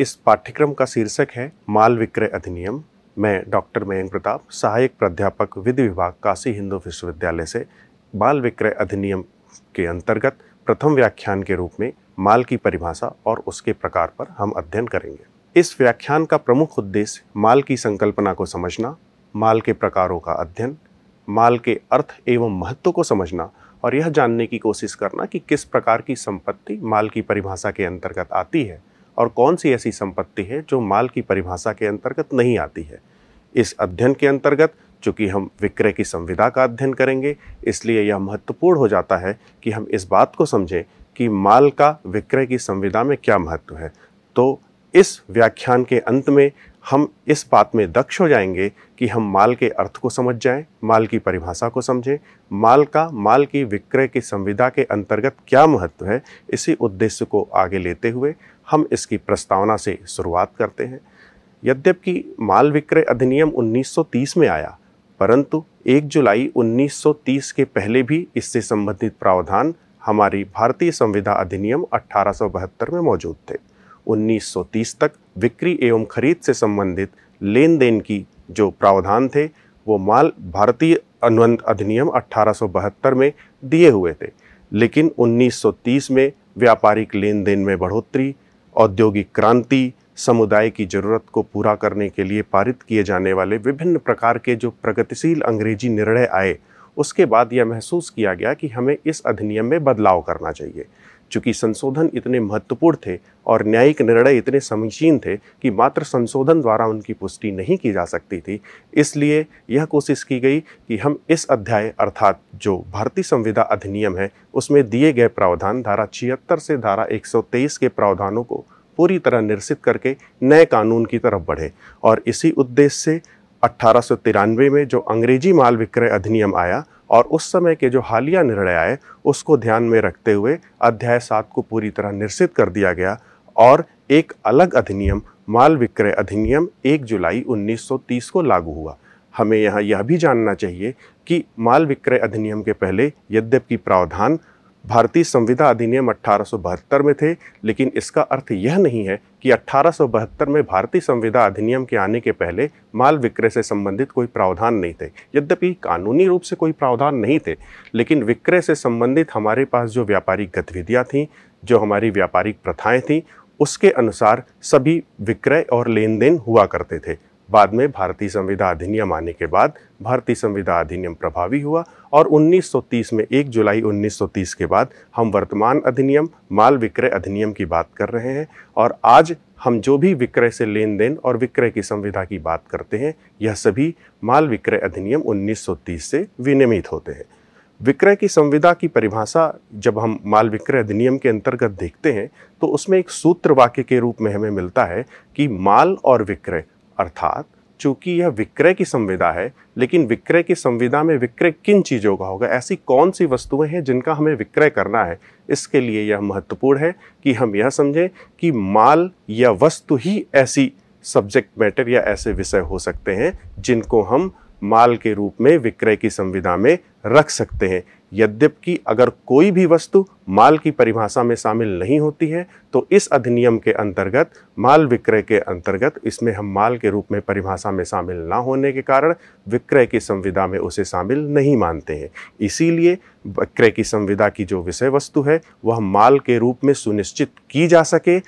इस पाठ्यक्रम का शीर्षक है माल विक्रय अधिनियम मैं डॉक्टर मयंक प्रताप सहायक प्राध्यापक विधि विभाग काशी हिंदू विश्वविद्यालय से माल विक्रय अधिनियम के अंतर्गत प्रथम व्याख्यान के रूप में माल की परिभाषा और उसके प्रकार पर हम अध्ययन करेंगे इस व्याख्यान का प्रमुख उद्देश्य माल की संकल्पना को समझना माल के प्रकारों का अध्ययन माल के अर्थ एवं महत्व को समझना और यह जानने की कोशिश करना कि किस प्रकार की संपत्ति माल की परिभाषा के अंतर्गत आती है और कौन सी ऐसी संपत्ति है जो माल की परिभाषा के अंतर्गत नहीं आती है इस अध्ययन के अंतर्गत चूँकि हम विक्रय की संविदा का अध्ययन करेंगे इसलिए यह महत्वपूर्ण हो जाता है कि हम इस बात को समझें कि माल का विक्रय की संविदा में क्या महत्व है तो इस व्याख्यान के अंत में हम इस बात में दक्ष हो जाएंगे कि हम माल के अर्थ को समझ जाएं, माल की परिभाषा को समझें माल का माल की विक्रय की संविदा के अंतर्गत क्या महत्व है इसी उद्देश्य को आगे लेते हुए हम इसकी प्रस्तावना से शुरुआत करते हैं यद्यपि माल विक्रय अधिनियम 1930 में आया परंतु 1 जुलाई 1930 के पहले भी इससे संबंधित प्रावधान हमारी भारतीय संविधा अधिनियम अठारह में मौजूद थे 1930 तक बिक्री एवं खरीद से संबंधित लेन देन की जो प्रावधान थे वो माल भारतीय अनुबंध अधिनियम अठारह में दिए हुए थे लेकिन 1930 में व्यापारिक लेन देन में बढ़ोतरी औद्योगिक क्रांति समुदाय की जरूरत को पूरा करने के लिए पारित किए जाने वाले विभिन्न प्रकार के जो प्रगतिशील अंग्रेजी निर्णय आए उसके बाद यह महसूस किया गया कि हमें इस अधिनियम में बदलाव करना चाहिए चूँकि संशोधन इतने महत्वपूर्ण थे और न्यायिक निर्णय इतने समीचीन थे कि मात्र संशोधन द्वारा उनकी पुष्टि नहीं की जा सकती थी इसलिए यह कोशिश की गई कि हम इस अध्याय अर्थात जो भारतीय संविदा अधिनियम है उसमें दिए गए प्रावधान धारा छिहत्तर से धारा 123 के प्रावधानों को पूरी तरह निरसित करके नए कानून की तरफ बढ़े और इसी उद्देश्य से अट्ठारह में जो अंग्रेजी माल विक्रय अधिनियम आया और उस समय के जो हालिया निर्णय आए उसको ध्यान में रखते हुए अध्याय सात को पूरी तरह निरसित कर दिया गया और एक अलग अधिनियम माल विक्रय अधिनियम 1 जुलाई 1930 को लागू हुआ हमें यहाँ यह भी जानना चाहिए कि माल विक्रय अधिनियम के पहले यद्यप की प्रावधान भारतीय संविदा अधिनियम 1872 में थे लेकिन इसका अर्थ यह नहीं है कि 1872 में भारतीय संविदा अधिनियम के आने के पहले माल विक्रय से संबंधित कोई प्रावधान नहीं थे यद्यपि कानूनी रूप से कोई प्रावधान नहीं थे लेकिन विक्रय से संबंधित हमारे पास जो व्यापारिक गतिविधियाँ थीं जो हमारी व्यापारिक प्रथाएँ थीं उसके अनुसार सभी विक्रय और लेन देन हुआ करते थे बाद में भारतीय संविधान अधिनियम आने के बाद भारतीय संविधान अधिनियम प्रभावी हुआ और 1930 में 1 जुलाई 1930 के बाद हम वर्तमान अधिनियम माल विक्रय अधिनियम की बात कर रहे हैं और आज हम जो भी विक्रय से लेन देन और विक्रय की संविधा की बात करते हैं यह सभी माल विक्रय अधिनियम 1930 से विनियमित होते हैं विक्रय की संविधा की परिभाषा जब हम माल विक्रय अधिनियम के अंतर्गत देखते हैं तो उसमें एक सूत्र वाक्य के रूप में हमें मिलता है कि माल और विक्रय अर्थात चूंकि यह विक्रय की संविदा है लेकिन विक्रय की संविदा में विक्रय किन चीज़ों का होगा ऐसी कौन सी वस्तुएं हैं जिनका हमें विक्रय करना है इसके लिए यह महत्वपूर्ण है कि हम यह समझें कि माल या वस्तु ही ऐसी सब्जेक्ट मैटर या ऐसे विषय हो सकते हैं जिनको हम माल के रूप में विक्रय की संविदा में रख सकते हैं यद्यपि अगर कोई भी वस्तु माल की परिभाषा में शामिल नहीं होती है तो इस अधिनियम के अंतर्गत माल विक्रय के अंतर्गत इसमें हम माल के रूप में परिभाषा में शामिल ना होने के कारण विक्रय की संविदा में उसे शामिल नहीं मानते हैं इसीलिए विक्रय की संविदा की जो विषय वस्तु है वह माल के रूप में सुनिश्चित की जा सके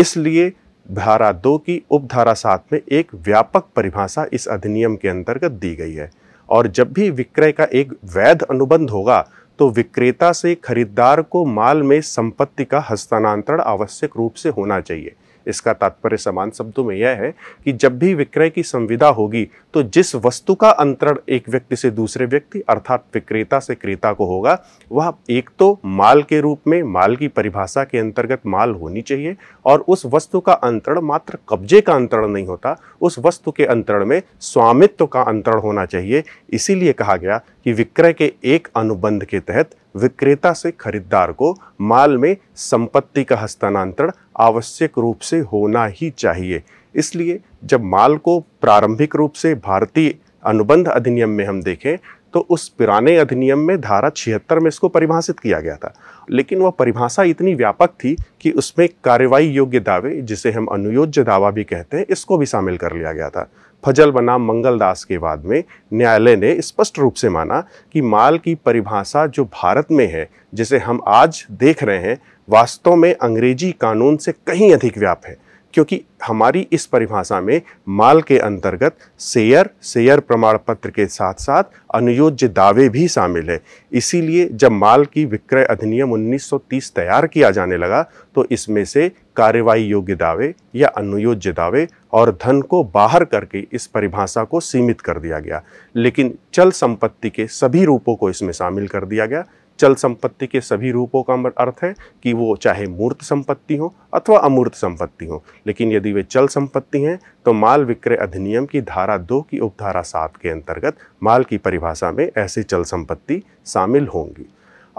इसलिए धारा दो की उपधारा सात में एक व्यापक परिभाषा इस अधिनियम के अंतर्गत दी गई है और जब भी विक्रय का एक वैध अनुबंध होगा तो विक्रेता से खरीदार को माल में संपत्ति का हस्तांतरण आवश्यक रूप से होना चाहिए इसका तात्पर्य समान शब्दों में यह है कि जब भी विक्रय की संविदा होगी तो जिस वस्तु का अंतरण एक व्यक्ति से दूसरे व्यक्ति अर्थात विक्रेता से क्रेता को होगा वह एक तो माल के रूप में माल की परिभाषा के अंतर्गत माल होनी चाहिए और उस वस्तु का अंतरण मात्र कब्जे का अंतरण नहीं होता उस वस्तु के अंतरण में स्वामित्व का अंतरण होना चाहिए इसीलिए कहा गया कि विक्रय के एक अनुबंध के तहत विक्रेता से खरीदार को माल में संपत्ति का हस्तांतरण आवश्यक रूप से होना ही चाहिए इसलिए जब माल को प्रारंभिक रूप से भारतीय अनुबंध अधिनियम में हम देखें तो उस पुराने अधिनियम में धारा छिहत्तर में इसको परिभाषित किया गया था लेकिन वह परिभाषा इतनी व्यापक थी कि उसमें कार्रवाई योग्य दावे जिसे हम अनुयोज्य दावा भी कहते हैं इसको भी शामिल कर लिया गया था फजल बनाम मंगलदास के बाद में न्यायालय ने स्पष्ट रूप से माना कि माल की परिभाषा जो भारत में है जिसे हम आज देख रहे हैं वास्तव में अंग्रेजी कानून से कहीं अधिक व्याप है क्योंकि हमारी इस परिभाषा में माल के अंतर्गत शेयर शेयर प्रमाण पत्र के साथ साथ अनुयोज्य दावे भी शामिल है इसीलिए जब माल की विक्रय अधिनियम 1930 तैयार किया जाने लगा तो इसमें से कार्यवाही योग्य दावे या अनुयोज्य दावे और धन को बाहर करके इस परिभाषा को सीमित कर दिया गया लेकिन चल संपत्ति के सभी रूपों को इसमें शामिल कर दिया गया चल संपत्ति के सभी रूपों का अर्थ है कि वो चाहे मूर्त संपत्ति हो अथवा अमूर्त संपत्ति हो लेकिन यदि वे चल संपत्ति हैं तो माल विक्रय अधिनियम की धारा दो की उपधारा सात के अंतर्गत माल की परिभाषा में ऐसी चल संपत्ति शामिल होंगी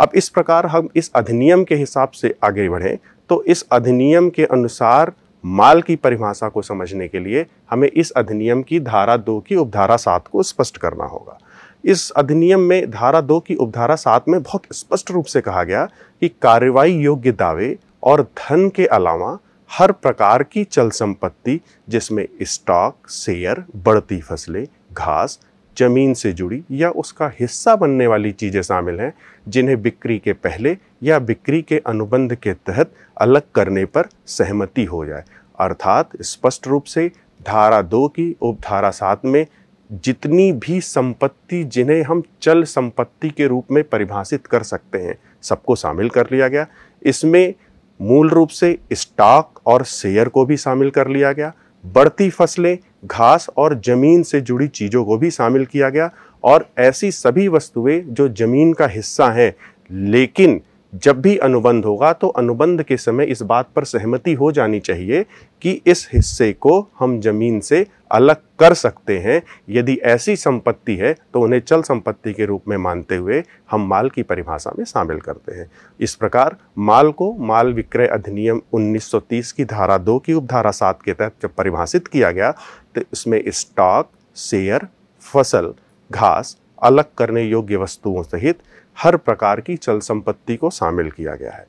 अब इस प्रकार हम इस अधिनियम के हिसाब से आगे बढ़ें तो इस अधिनियम के अनुसार माल की परिभाषा को समझने के लिए हमें इस अधिनियम की धारा दो की उपधारा सात को स्पष्ट करना होगा इस अधिनियम में धारा दो की उपधारा सात में बहुत स्पष्ट रूप से कहा गया कि कार्रवाई योग्य दावे और धन के अलावा हर प्रकार की चल संपत्ति जिसमें स्टॉक शेयर बढ़ती फसलें घास जमीन से जुड़ी या उसका हिस्सा बनने वाली चीज़ें शामिल हैं जिन्हें बिक्री के पहले या बिक्री के अनुबंध के तहत अलग करने पर सहमति हो जाए अर्थात स्पष्ट रूप से धारा दो की उपधारा सात में जितनी भी संपत्ति जिन्हें हम चल संपत्ति के रूप में परिभाषित कर सकते हैं सबको शामिल कर लिया गया इसमें मूल रूप से स्टॉक और शेयर को भी शामिल कर लिया गया बढ़ती फसलें घास और ज़मीन से जुड़ी चीज़ों को भी शामिल किया गया और ऐसी सभी वस्तुएं जो ज़मीन का हिस्सा हैं लेकिन जब भी अनुबंध होगा तो अनुबंध के समय इस बात पर सहमति हो जानी चाहिए कि इस हिस्से को हम जमीन से अलग कर सकते हैं यदि ऐसी संपत्ति है तो उन्हें चल संपत्ति के रूप में मानते हुए हम माल की परिभाषा में शामिल करते हैं इस प्रकार माल को माल विक्रय अधिनियम 1930 की धारा दो की उपधारा सात के तहत जब परिभाषित किया गया तो इसमें स्टॉक शेयर फसल घास अलग करने योग्य वस्तुओं सहित हर प्रकार की चल संपत्ति को शामिल किया गया है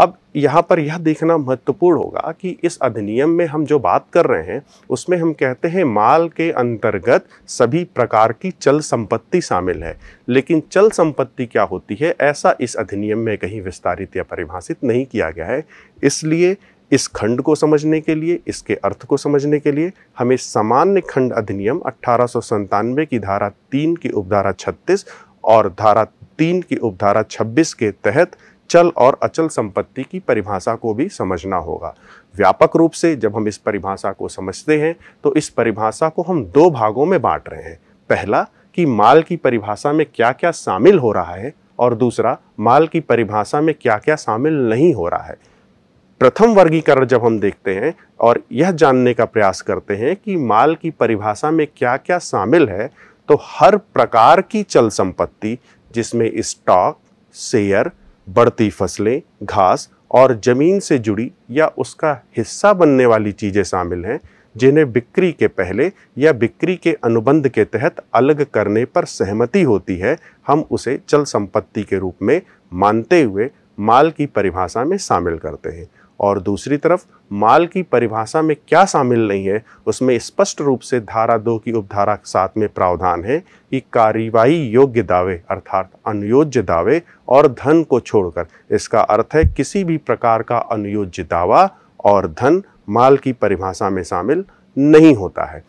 अब यहाँ पर यह देखना महत्वपूर्ण होगा कि इस अधिनियम में हम जो बात कर रहे हैं उसमें हम कहते हैं माल के अंतर्गत सभी प्रकार की चल संपत्ति शामिल है लेकिन चल संपत्ति क्या होती है ऐसा इस अधिनियम में कहीं विस्तारित या परिभाषित नहीं किया गया है इसलिए इस खंड को समझने के लिए इसके अर्थ को समझने के लिए हमें सामान्य खंड अधिनियम अट्ठारह की धारा तीन की उपधारा छत्तीस और धारा तीन की उपधारा 26 के तहत चल और अचल संपत्ति की परिभाषा को भी समझना होगा व्यापक रूप से जब हम इस परिभाषा को समझते हैं तो इस परिभाषा को हम दो भागों में बांट रहे हैं पहला कि माल की परिभाषा में क्या क्या शामिल हो रहा है और दूसरा माल की परिभाषा में क्या क्या शामिल नहीं हो रहा है प्रथम वर्गीकरण जब हम देखते हैं और यह जानने का प्रयास करते हैं कि माल की परिभाषा में क्या क्या शामिल है तो हर प्रकार की चल संपत्ति जिसमें स्टॉक शेयर बढ़ती फसलें घास और ज़मीन से जुड़ी या उसका हिस्सा बनने वाली चीज़ें शामिल हैं जिन्हें बिक्री के पहले या बिक्री के अनुबंध के तहत अलग करने पर सहमति होती है हम उसे चल संपत्ति के रूप में मानते हुए माल की परिभाषा में शामिल करते हैं और दूसरी तरफ माल की परिभाषा में क्या शामिल नहीं है उसमें स्पष्ट रूप से धारा दो की उपधारा सात में प्रावधान है कि कार्यवाही योग्य दावे अर्थात अनुयोज्य दावे और धन को छोड़कर इसका अर्थ है किसी भी प्रकार का अनुयोज्य दावा और धन माल की परिभाषा में शामिल नहीं होता है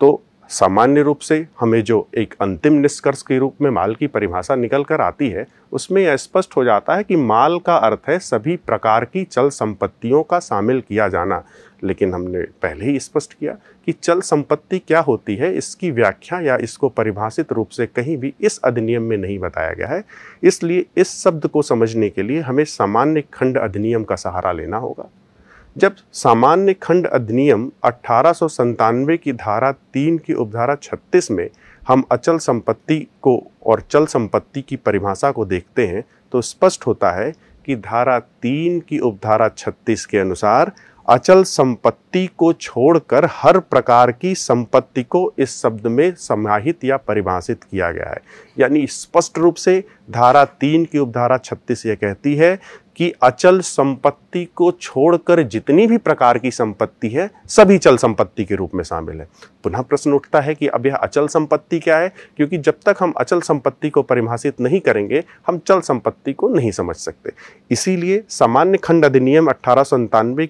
तो सामान्य रूप से हमें जो एक अंतिम निष्कर्ष के रूप में माल की परिभाषा निकल कर आती है उसमें यह स्पष्ट हो जाता है कि माल का अर्थ है सभी प्रकार की चल संपत्तियों का शामिल किया जाना लेकिन हमने पहले ही स्पष्ट किया कि चल संपत्ति क्या होती है इसकी व्याख्या या इसको परिभाषित रूप से कहीं भी इस अधिनियम में नहीं बताया गया है इसलिए इस शब्द को समझने के लिए हमें सामान्य खंड अधिनियम का सहारा लेना होगा जब सामान्य खंड अधिनियम अठारह की धारा तीन की उपधारा छत्तीस में हम अचल संपत्ति को और चल संपत्ति की परिभाषा को देखते हैं तो स्पष्ट होता है कि धारा तीन की उपधारा छत्तीस के अनुसार अचल संपत्ति को छोड़कर हर प्रकार की संपत्ति को इस शब्द में समाहित या परिभाषित किया गया है यानी स्पष्ट रूप से धारा तीन की उपधारा छत्तीस ये कहती है कि अचल संपत्ति को छोड़कर जितनी भी प्रकार की संपत्ति है सभी चल संपत्ति के रूप में शामिल है पुनः प्रश्न उठता है कि अब यह अचल संपत्ति क्या है क्योंकि जब तक हम अचल संपत्ति को परिभाषित नहीं करेंगे हम चल संपत्ति को नहीं समझ सकते इसीलिए सामान्य खंड अधिनियम अट्ठारह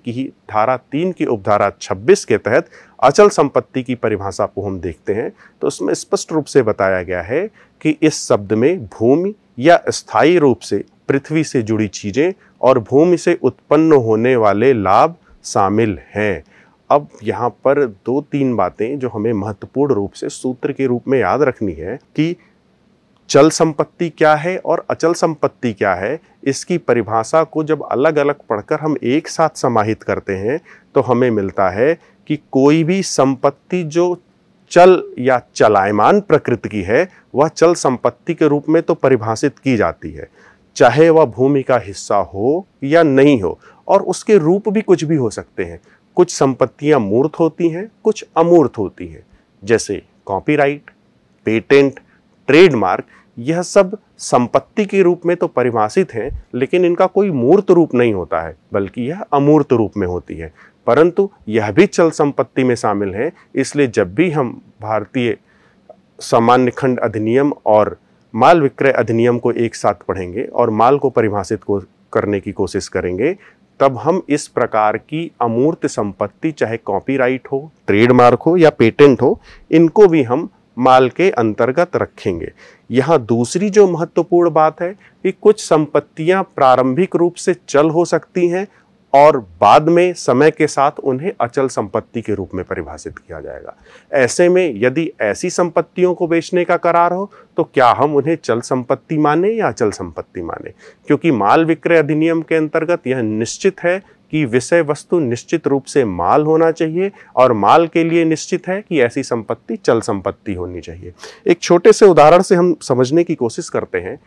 की ही धारा तीन की उपधारा छब्बीस के तहत अचल संपत्ति की परिभाषा को हम देखते हैं तो उसमें स्पष्ट रूप से बताया गया है कि इस शब्द में भूमि या स्थायी रूप से पृथ्वी से जुड़ी चीज़ें और भूमि से उत्पन्न होने वाले लाभ शामिल हैं अब यहाँ पर दो तीन बातें जो हमें महत्वपूर्ण रूप से सूत्र के रूप में याद रखनी है कि चल संपत्ति क्या है और अचल संपत्ति क्या है इसकी परिभाषा को जब अलग अलग पढ़कर हम एक साथ समाहित करते हैं तो हमें मिलता है कि कोई भी संपत्ति जो चल या चलायमान प्रकृति की है वह चल संपत्ति के रूप में तो परिभाषित की जाती है चाहे वह भूमि का हिस्सा हो या नहीं हो और उसके रूप भी कुछ भी हो सकते हैं कुछ संपत्तियां मूर्त होती हैं कुछ अमूर्त होती हैं जैसे कॉपीराइट पेटेंट ट्रेडमार्क यह सब संपत्ति के रूप में तो परिभाषित हैं लेकिन इनका कोई मूर्त रूप नहीं होता है बल्कि यह अमूर्त रूप में होती है परंतु यह भी चल संपत्ति में शामिल है इसलिए जब भी हम भारतीय सामान्य खंड अधिनियम और माल विक्रय अधिनियम को एक साथ पढ़ेंगे और माल को परिभाषित को करने की कोशिश करेंगे तब हम इस प्रकार की अमूर्त संपत्ति चाहे कॉपीराइट हो ट्रेडमार्क हो या पेटेंट हो इनको भी हम माल के अंतर्गत रखेंगे यहाँ दूसरी जो महत्वपूर्ण बात है कि कुछ संपत्तियाँ प्रारंभिक रूप से चल हो सकती हैं और बाद में समय के साथ उन्हें अचल संपत्ति के रूप में परिभाषित किया जाएगा ऐसे में यदि ऐसी संपत्तियों को बेचने का करार हो तो क्या हम उन्हें चल संपत्ति माने या अचल संपत्ति माने क्योंकि माल विक्रय अधिनियम के अंतर्गत यह निश्चित है कि विषय वस्तु निश्चित रूप से माल होना चाहिए और माल के लिए निश्चित है कि ऐसी संपत्ति चल संपत्ति होनी चाहिए एक छोटे से उदाहरण से हम समझने की कोशिश करते हैं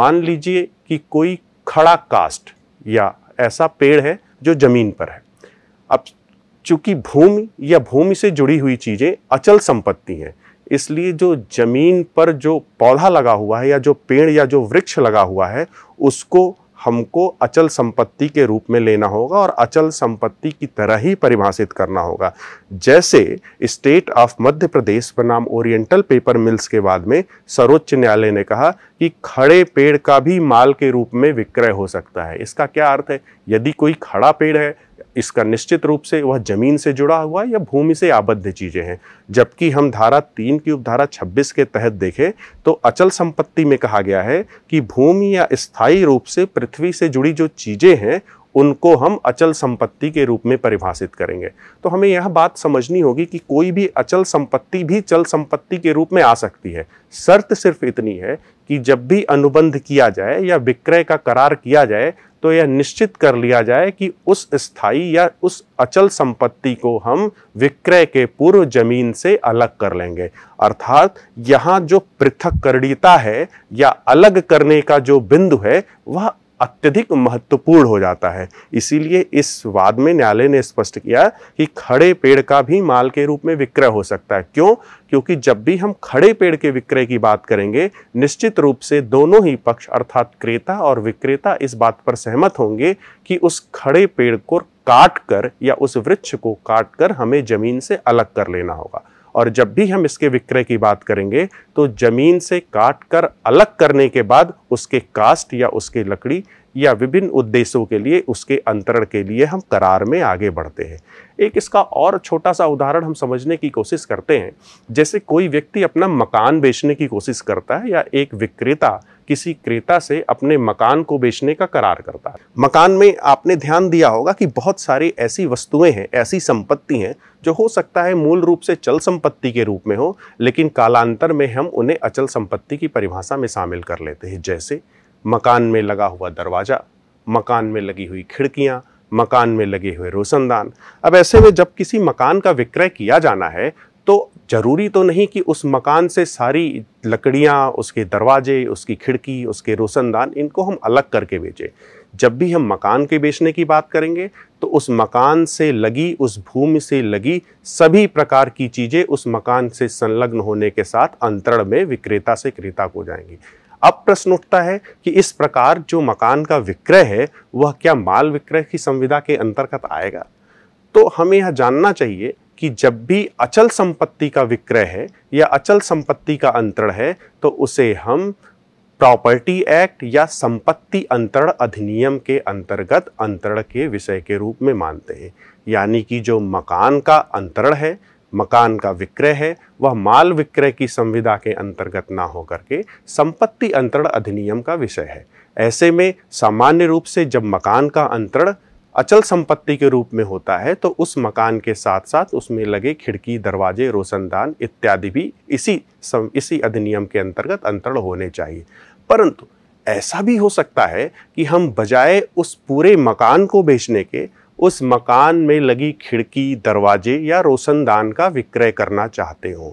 मान लीजिए कि कोई खड़ा कास्ट या ऐसा पेड़ है जो ज़मीन पर है अब चूंकि भूमि या भूमि से जुड़ी हुई चीज़ें अचल संपत्ति हैं इसलिए जो ज़मीन पर जो पौधा लगा हुआ है या जो पेड़ या जो वृक्ष लगा हुआ है उसको हमको अचल संपत्ति के रूप में लेना होगा और अचल संपत्ति की तरह ही परिभाषित करना होगा जैसे स्टेट ऑफ मध्य प्रदेश बनाम ओरिएंटल पेपर मिल्स के बाद में सर्वोच्च न्यायालय ने कहा कि खड़े पेड़ का भी माल के रूप में विक्रय हो सकता है इसका क्या अर्थ है यदि कोई खड़ा पेड़ है इसका निश्चित रूप से वह जमीन से जुड़ा हुआ या भूमि से आबद्ध चीज़ें हैं जबकि हम धारा तीन की उपधारा छब्बीस के तहत देखें तो अचल संपत्ति में कहा गया है कि भूमि या स्थायी रूप से पृथ्वी से जुड़ी जो चीज़ें हैं उनको हम अचल संपत्ति के रूप में परिभाषित करेंगे तो हमें यह बात समझनी होगी कि कोई भी अचल संपत्ति भी चल संपत्ति के रूप में आ सकती है शर्त सिर्फ इतनी है कि जब भी अनुबंध किया जाए या विक्रय का करार किया जाए तो यह निश्चित कर लिया जाए कि उस स्थाई या उस अचल संपत्ति को हम विक्रय के पूर्व जमीन से अलग कर लेंगे अर्थात यहाँ जो पृथक करणीता है या अलग करने का जो बिंदु है वह अत्यधिक महत्वपूर्ण हो जाता है इसीलिए इस वाद में न्यायालय ने स्पष्ट किया कि खड़े पेड़ का भी माल के रूप में विक्रय हो सकता है क्यों क्योंकि जब भी हम खड़े पेड़ के विक्रय की बात करेंगे निश्चित रूप से दोनों ही पक्ष अर्थात क्रेता और विक्रेता इस बात पर सहमत होंगे कि उस खड़े पेड़ को काट कर या उस वृक्ष को काट कर हमें जमीन से अलग कर लेना होगा और जब भी हम इसके विक्रय की बात करेंगे तो जमीन से काट कर अलग करने के बाद उसके कास्ट या उसके लकड़ी या विभिन्न उद्देश्यों के लिए उसके अंतरण के लिए हम करार में आगे बढ़ते हैं एक इसका और छोटा सा उदाहरण हम समझने की कोशिश करते हैं जैसे कोई व्यक्ति अपना मकान बेचने की कोशिश करता है या एक विक्रेता किसी क्रेता से अपने मकान को बेचने का करार करता है मकान में आपने ध्यान दिया होगा कि बहुत सारी ऐसी वस्तुएं हैं ऐसी संपत्ति हैं जो हो सकता है मूल रूप से चल संपत्ति के रूप में हो लेकिन कालांतर में हम उन्हें अचल संपत्ति की परिभाषा में शामिल कर लेते हैं जैसे मकान में लगा हुआ दरवाज़ा मकान में लगी हुई खिड़कियाँ मकान में लगे हुए रोशनदान अब ऐसे में जब किसी मकान का विक्रय किया जाना है तो ज़रूरी तो नहीं कि उस मकान से सारी लकड़ियाँ उसके दरवाजे उसकी खिड़की उसके रोशनदान इनको हम अलग करके बेचें जब भी हम मकान के बेचने की बात करेंगे तो उस मकान से लगी उस भूमि से लगी सभी प्रकार की चीज़ें उस मकान से संलग्न होने के साथ अंतरण में विक्रेता से क्रेता को जाएंगी अब प्रश्न उठता है कि इस प्रकार जो मकान का विक्रय है वह क्या माल विक्रय की संविदा के अंतर्गत आएगा तो हमें यह जानना चाहिए कि जब भी अचल संपत्ति का विक्रय है या अचल संपत्ति का अंतरण है तो उसे हम प्रॉपर्टी एक्ट या संपत्ति अंतरण अधिनियम के अंतर्गत अंतरण के विषय के रूप में मानते हैं यानी कि जो मकान का अंतरण है मकान का विक्रय है वह माल विक्रय की संविदा के अंतर्गत ना होकर के संपत्ति अंतरण अधिनियम का विषय है ऐसे में सामान्य रूप से जब मकान का अंतरण अचल संपत्ति के रूप में होता है तो उस मकान के साथ साथ उसमें लगे खिड़की दरवाजे रोशनदान इत्यादि भी इसी सम, इसी अधिनियम के अंतर्गत अंतरण होने चाहिए परंतु ऐसा भी हो सकता है कि हम बजाय उस पूरे मकान को बेचने के उस मकान में लगी खिड़की दरवाजे या रोशनदान का विक्रय करना चाहते हों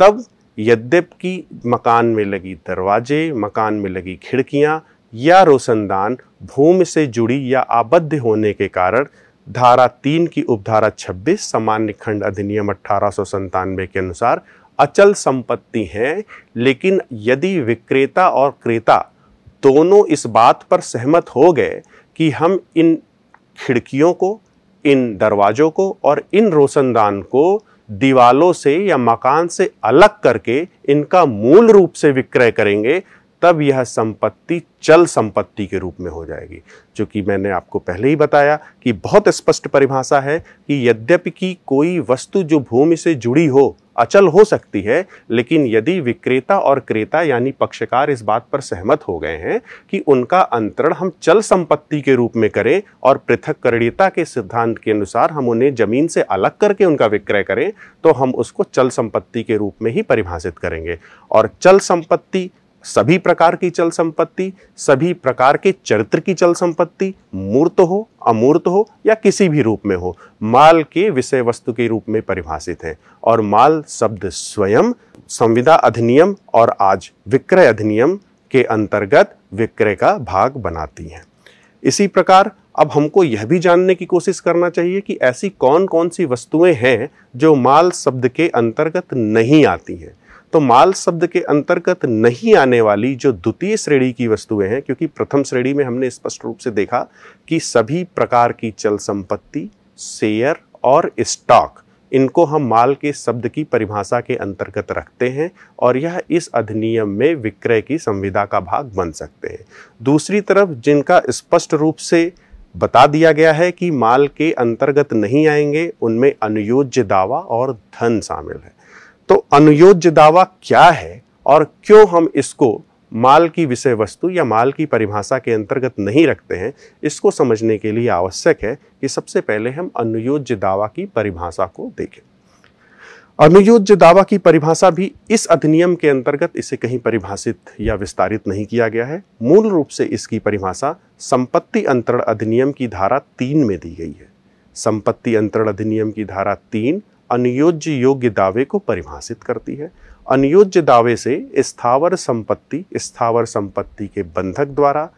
तब यद्यप कि मकान में लगी दरवाजे मकान में लगी खिड़कियाँ या रोशनदान भूमि से जुड़ी या आबद्ध होने के कारण धारा तीन की उपधारा 26 सामान्य खंड अधिनियम अठारह के अनुसार अचल संपत्ति हैं लेकिन यदि विक्रेता और क्रेता दोनों इस बात पर सहमत हो गए कि हम इन खिड़कियों को इन दरवाज़ों को और इन रोशनदान को दीवालों से या मकान से अलग करके इनका मूल रूप से विक्रय करेंगे तब यह संपत्ति चल संपत्ति के रूप में हो जाएगी जो कि मैंने आपको पहले ही बताया कि बहुत स्पष्ट परिभाषा है कि यद्यपि की कोई वस्तु जो भूमि से जुड़ी हो अचल हो सकती है लेकिन यदि विक्रेता और क्रेता यानी पक्षकार इस बात पर सहमत हो गए हैं कि उनका अंतरण हम चल संपत्ति के रूप में करें और पृथक करणीयता के सिद्धांत के अनुसार हम उन्हें जमीन से अलग करके उनका विक्रय करें तो हम उसको चल संपत्ति के रूप में ही परिभाषित करेंगे और चल संपत्ति सभी प्रकार की चल संपत्ति सभी प्रकार के चरित्र की चल संपत्ति मूर्त हो अमूर्त हो या किसी भी रूप में हो माल के विषय वस्तु के रूप में परिभाषित है और माल शब्द स्वयं संविदा अधिनियम और आज विक्रय अधिनियम के अंतर्गत विक्रय का भाग बनाती है इसी प्रकार अब हमको यह भी जानने की कोशिश करना चाहिए कि ऐसी कौन कौन सी वस्तुएं हैं जो माल शब्द के अंतर्गत नहीं आती हैं तो माल शब्द के अंतर्गत नहीं आने वाली जो द्वितीय श्रेणी की वस्तुएं हैं क्योंकि प्रथम श्रेणी में हमने स्पष्ट रूप से देखा कि सभी प्रकार की चल संपत्ति शेयर और स्टॉक इनको हम माल के शब्द की परिभाषा के अंतर्गत रखते हैं और यह इस अधिनियम में विक्रय की संविधा का भाग बन सकते हैं दूसरी तरफ जिनका स्पष्ट रूप से बता दिया गया है कि माल के अंतर्गत नहीं आएंगे उनमें अनुयोज्य दावा और धन शामिल है तो अनुयोज्य दावा क्या है और क्यों हम इसको माल की विषय वस्तु या माल की परिभाषा के अंतर्गत नहीं रखते हैं इसको समझने के लिए आवश्यक है कि सबसे पहले हम अनुयोज्य दावा की परिभाषा को देखें अनुयोज्य दावा की परिभाषा भी इस अधिनियम के अंतर्गत इसे कहीं परिभाषित या विस्तारित नहीं किया गया है मूल रूप से इसकी परिभाषा संपत्ति अंतरण अधिनियम की धारा तीन में दी गई है संपत्ति अंतरण अधिनियम की धारा तीन अनुयोज्य योग्य दावे को परिभाषित करती है अनुयोज्य दावे से स्थावर संपत्ति स्थावर संपत्ति के बंधक द्वारा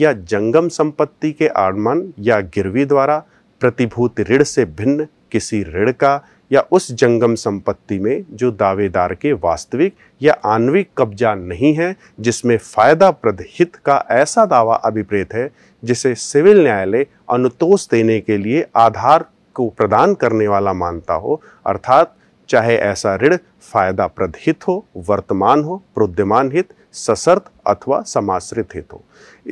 या जंगम संपत्ति के आगमन या गिरवी द्वारा प्रतिभूत ऋण से भिन्न किसी ऋण का या उस जंगम संपत्ति में जो दावेदार के वास्तविक या आणविक कब्जा नहीं है जिसमें फायदा प्रद हित का ऐसा दावा अभिप्रेत है जिसे सिविल न्यायालय अनुतोष देने के लिए आधार को प्रदान करने वाला मानता हो अर्थात चाहे ऐसा ऋण फायदा प्रदहित हो वर्तमान हो प्रोद्यमान हित सशर्त अथवा समाश्रित हित हो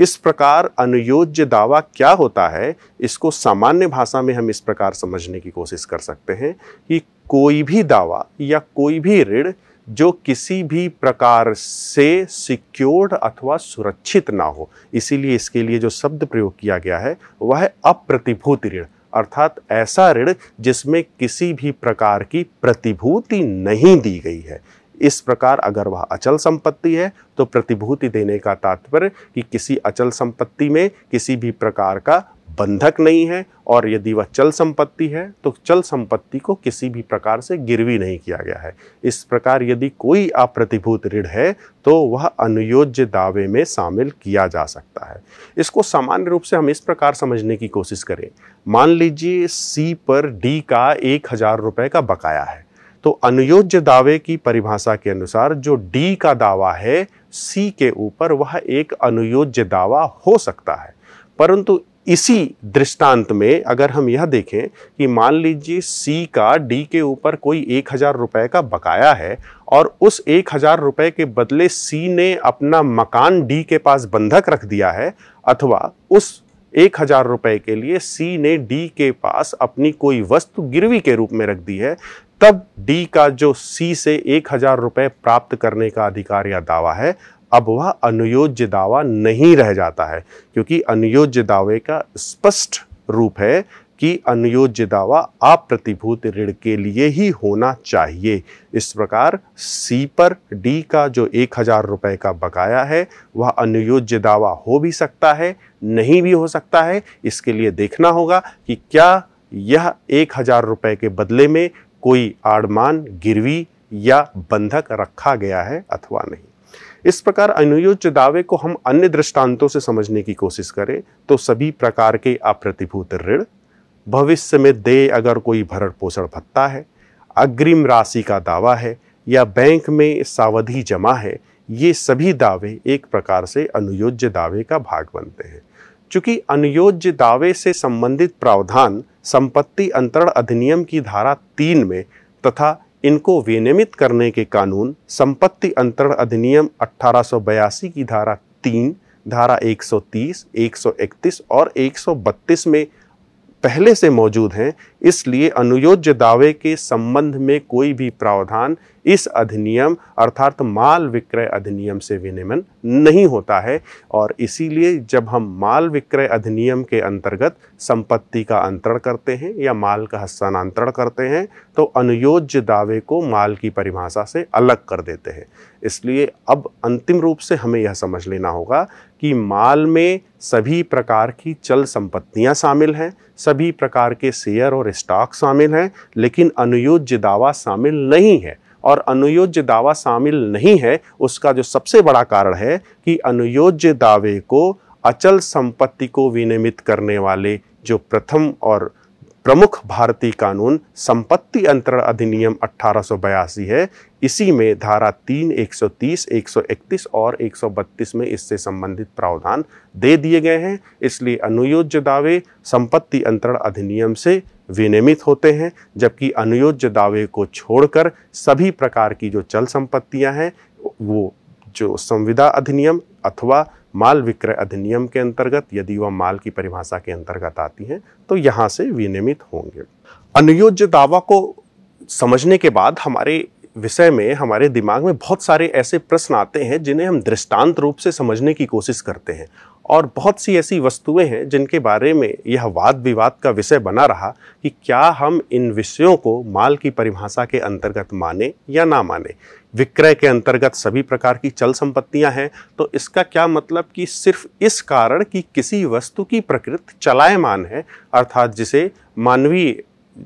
इस प्रकार अनुयोज्य दावा क्या होता है इसको सामान्य भाषा में हम इस प्रकार समझने की कोशिश कर सकते हैं कि कोई भी दावा या कोई भी ऋण जो किसी भी प्रकार से सिक्योर्ड अथवा सुरक्षित ना हो इसीलिए इसके लिए जो शब्द प्रयोग किया गया है वह अप्रतिभूत ऋण अर्थात ऐसा ऋण जिसमें किसी भी प्रकार की प्रतिभूति नहीं दी गई है इस प्रकार अगर वह अचल संपत्ति है तो प्रतिभूति देने का तात्पर्य कि किसी अचल संपत्ति में किसी भी प्रकार का बंधक नहीं है और यदि वह चल संपत्ति है तो चल संपत्ति को किसी भी प्रकार से गिरवी नहीं किया गया है इस प्रकार यदि कोई अप्रतिभूत ऋण है तो वह अनुयोज्य दावे में शामिल किया जा सकता है इसको सामान्य रूप से हम इस प्रकार समझने की कोशिश करें मान लीजिए सी पर डी का एक हज़ार रुपये का बकाया है तो अनुयोज्य दावे की परिभाषा के अनुसार जो डी का दावा है सी के ऊपर वह एक अनुयोज्य दावा हो सकता है परंतु इसी दृष्टांत में अगर हम यह देखें कि मान लीजिए सी का डी के ऊपर कोई एक हज़ार रुपये का बकाया है और उस एक हज़ार रुपये के बदले सी ने अपना मकान डी के पास बंधक रख दिया है अथवा उस एक हज़ार रुपये के लिए सी ने डी के पास अपनी कोई वस्तु गिरवी के रूप में रख दी है तब डी का जो सी से एक हज़ार रुपये प्राप्त करने का अधिकार या दावा है अब वह अनुयोज्य दावा नहीं रह जाता है क्योंकि अनुयोज्य दावे का स्पष्ट रूप है कि अनुयोज्य दावा अप्रतिभूत ऋण के लिए ही होना चाहिए इस प्रकार सी पर डी का जो एक हज़ार रुपये का बकाया है वह अनुयोज्य दावा हो भी सकता है नहीं भी हो सकता है इसके लिए देखना होगा कि क्या यह एक हज़ार रुपये के बदले में कोई आड़मान गिरवी या बंधक रखा गया है अथवा नहीं इस प्रकार अनुयोज्य दावे को हम अन्य दृष्टांतों से समझने की कोशिश करें तो सभी प्रकार के अप्रतिभूत ऋण भविष्य में दे अगर कोई भरण पोषण भत्ता है अग्रिम राशि का दावा है या बैंक में सावधि जमा है ये सभी दावे एक प्रकार से अनुयोज्य दावे का भाग बनते हैं चूँकि अनुयोज्य दावे से संबंधित प्रावधान संपत्ति अंतरण अधिनियम की धारा तीन में तथा इनको विनियमित करने के कानून संपत्ति अंतरण अधिनियम 1882 की धारा तीन धारा 130, 131 और 132 में पहले से मौजूद हैं इसलिए अनुयोज्य दावे के संबंध में कोई भी प्रावधान इस अधिनियम अर्थात माल विक्रय अधिनियम से विनियमन नहीं होता है और इसीलिए जब हम माल विक्रय अधिनियम के अंतर्गत संपत्ति का अंतरण करते हैं या माल का हस्तांतरण करते हैं तो अनुयोज्य दावे को माल की परिभाषा से अलग कर देते हैं इसलिए अब अंतिम रूप से हमें यह समझ लेना होगा कि माल में सभी प्रकार की चल संपत्तियां शामिल हैं सभी प्रकार के शेयर और पर स्टॉक शामिल हैं लेकिन अनुयोज्य दावा शामिल नहीं है और अनुयोज्य दावा शामिल नहीं है उसका जो सबसे बड़ा कारण है कि अनुयोज्य दावे को अचल संपत्ति को विनियमित करने वाले जो प्रथम और प्रमुख भारतीय कानून संपत्ति अंतरण अधिनियम अठारह है इसी में धारा 3, 130, 131 और 132 में इससे संबंधित प्रावधान दे दिए गए हैं इसलिए अनुयोज्य दावे संपत्ति अंतरण अधिनियम से विनियमित होते हैं जबकि अनुयोज्य दावे को छोड़कर सभी प्रकार की जो चल संपत्तियां हैं वो जो संविदा अधिनियम अथवा माल विक्रय अधिनियम के अंतर्गत यदि वह माल की परिभाषा के अंतर्गत आती हैं तो यहाँ से विनियमित होंगे अनुयोज्य दावा को समझने के बाद हमारे विषय में हमारे दिमाग में बहुत सारे ऐसे प्रश्न आते हैं जिन्हें हम दृष्टांत रूप से समझने की कोशिश करते हैं और बहुत सी ऐसी वस्तुएं हैं जिनके बारे में यह वाद विवाद का विषय बना रहा कि क्या हम इन विषयों को माल की परिभाषा के अंतर्गत माने या ना माने विक्रय के अंतर्गत सभी प्रकार की चल संपत्तियां हैं तो इसका क्या मतलब कि सिर्फ इस कारण कि किसी वस्तु की प्रकृति चलायमान है अर्थात जिसे मानवीय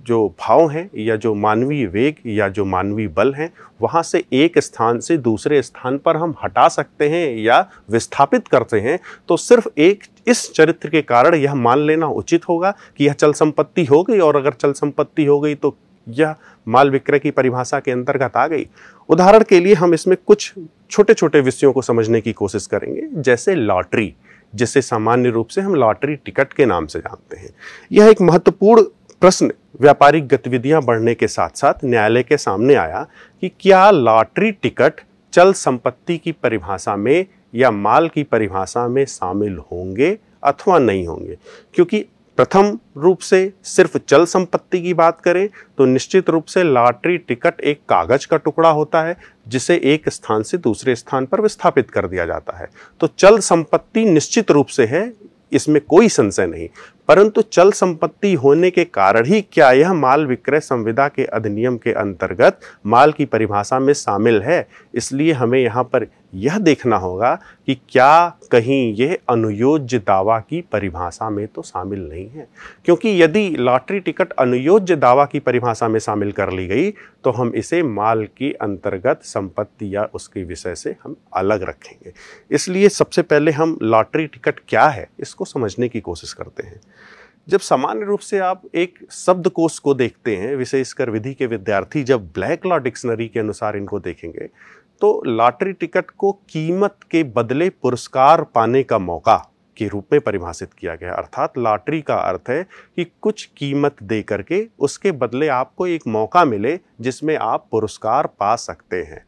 जो भाव हैं या जो मानवीय वेग या जो मानवीय बल हैं वहाँ से एक स्थान से दूसरे स्थान पर हम हटा सकते हैं या विस्थापित करते हैं तो सिर्फ एक इस चरित्र के कारण यह मान लेना उचित होगा कि यह चल संपत्ति हो गई और अगर चल संपत्ति हो गई तो यह माल विक्रय की परिभाषा के अंतर्गत आ गई उदाहरण के लिए हम इसमें कुछ छोटे छोटे विषयों को समझने की कोशिश करेंगे जैसे लॉटरी जिसे सामान्य रूप से हम लॉटरी टिकट के नाम से जानते हैं यह एक महत्वपूर्ण प्रश्न व्यापारिक गतिविधियां बढ़ने के साथ साथ न्यायालय के सामने आया कि क्या लॉटरी टिकट चल संपत्ति की परिभाषा में या माल की परिभाषा में शामिल होंगे अथवा नहीं होंगे क्योंकि प्रथम रूप से सिर्फ चल संपत्ति की बात करें तो निश्चित रूप से लॉटरी टिकट एक कागज का टुकड़ा होता है जिसे एक स्थान से दूसरे स्थान पर विस्थापित कर दिया जाता है तो चल संपत्ति निश्चित रूप से है इसमें कोई संशय नहीं परंतु चल संपत्ति होने के कारण ही क्या यह माल विक्रय संविदा के अधिनियम के अंतर्गत माल की परिभाषा में शामिल है इसलिए हमें यहाँ पर यह देखना होगा कि क्या कहीं यह अनुयोज्य दावा की परिभाषा में तो शामिल नहीं है क्योंकि यदि लॉटरी टिकट अनुयोज्य दावा की परिभाषा में शामिल कर ली गई तो हम इसे माल के अंतर्गत संपत्ति या उसके विषय से हम अलग रखेंगे इसलिए सबसे पहले हम लॉटरी टिकट क्या है इसको समझने की कोशिश करते हैं जब सामान्य रूप से आप एक शब्दकोश को देखते हैं विशेषकर विधि के विद्यार्थी जब ब्लैक लॉ डिक्शनरी के अनुसार इनको देखेंगे तो लॉटरी टिकट को कीमत के बदले पुरस्कार पाने का मौका के रूप में परिभाषित किया गया अर्थात लॉटरी का अर्थ है कि कुछ कीमत दे करके उसके बदले आपको एक मौका मिले जिसमें आप पुरस्कार पा सकते हैं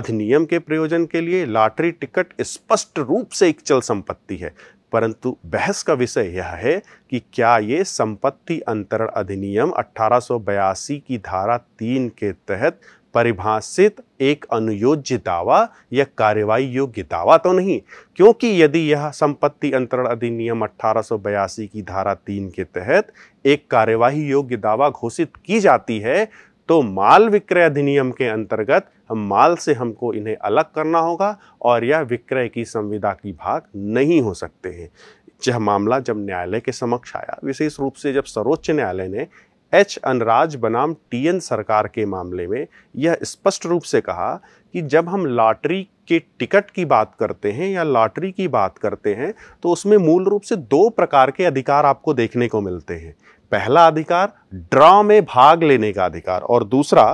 अधिनियम के प्रयोजन के लिए लॉटरी टिकट स्पष्ट रूप से एक चल संपत्ति है परंतु बहस का विषय यह है कि क्या ये संपत्ति अंतरण अधिनियम 1882 की धारा तीन के तहत परिभाषित एक अनुयोज्य दावा या कार्यवाही योग्य दावा तो नहीं क्योंकि यदि यह संपत्ति अंतरण अधिनियम अठारह की धारा तीन के तहत एक कार्यवाही योग्य दावा घोषित की जाती है तो माल विक्रय अधिनियम के अंतर्गत हम माल से हमको इन्हें अलग करना होगा और यह विक्रय की संविदा की भाग नहीं हो सकते हैं यह मामला जब न्यायालय के समक्ष आया विशेष रूप से जब सर्वोच्च न्यायालय ने एच अनराज बनाम टीएन सरकार के मामले में यह स्पष्ट रूप से कहा कि जब हम लॉटरी के टिकट की बात करते हैं या लॉटरी की बात करते हैं तो उसमें मूल रूप से दो प्रकार के अधिकार आपको देखने को मिलते हैं पहला अधिकार ड्रॉ में भाग लेने का अधिकार और दूसरा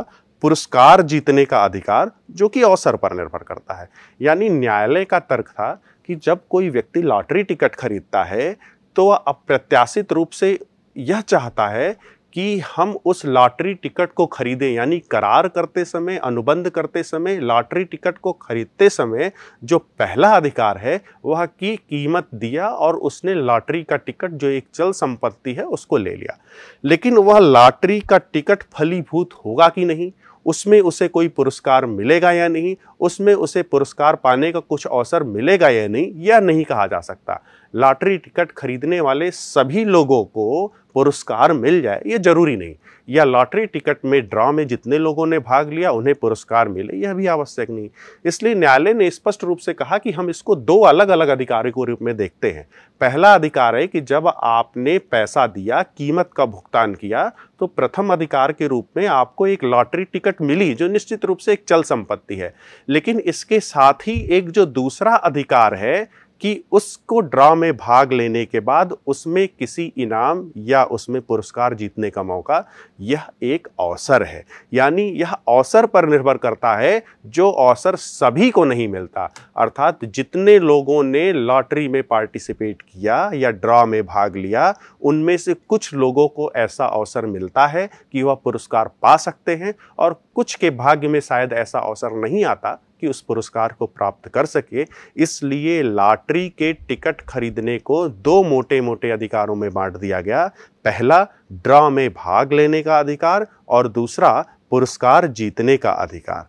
पुरस्कार जीतने का अधिकार जो कि अवसर पर निर्भर करता है यानी न्यायालय का तर्क था कि जब कोई व्यक्ति लॉटरी टिकट खरीदता है तो वह अप्रत्याशित रूप से यह चाहता है कि हम उस लॉटरी टिकट को खरीदें यानी करार करते समय अनुबंध करते समय लॉटरी टिकट को खरीदते समय जो पहला अधिकार है वह की कीमत दिया और उसने लॉटरी का टिकट जो एक चल संपत्ति है उसको ले लिया लेकिन वह लॉटरी का टिकट फलीभूत होगा कि नहीं उसमें उसे कोई पुरस्कार मिलेगा या नहीं उसमें उसे पुरस्कार पाने का कुछ अवसर मिलेगा या नहीं यह नहीं कहा जा सकता लॉटरी टिकट खरीदने वाले सभी लोगों को पुरस्कार मिल जाए ये जरूरी नहीं या लॉटरी टिकट में ड्रॉ में जितने लोगों ने भाग लिया उन्हें पुरस्कार मिले यह भी आवश्यक नहीं इसलिए न्यायालय ने स्पष्ट रूप से कहा कि हम इसको दो अलग अलग अधिकारों के रूप में देखते हैं पहला अधिकार है कि जब आपने पैसा दिया कीमत का भुगतान किया तो प्रथम अधिकार के रूप में आपको एक लॉटरी टिकट मिली जो निश्चित रूप से एक चल संपत्ति है लेकिन इसके साथ ही एक जो दूसरा अधिकार है कि उसको ड्रा में भाग लेने के बाद उसमें किसी इनाम या उसमें पुरस्कार जीतने का मौका यह एक अवसर है यानी यह अवसर पर निर्भर करता है जो अवसर सभी को नहीं मिलता अर्थात जितने लोगों ने लॉटरी में पार्टिसिपेट किया या ड्रा में भाग लिया उनमें से कुछ लोगों को ऐसा अवसर मिलता है कि वह पुरस्कार पा सकते हैं और कुछ के भाग्य में शायद ऐसा अवसर नहीं आता कि उस पुरस्कार को प्राप्त कर सके इसलिए लॉटरी के टिकट खरीदने को दो मोटे मोटे अधिकारों में बांट दिया गया पहला ड्रा में भाग लेने का अधिकार और दूसरा पुरस्कार जीतने का अधिकार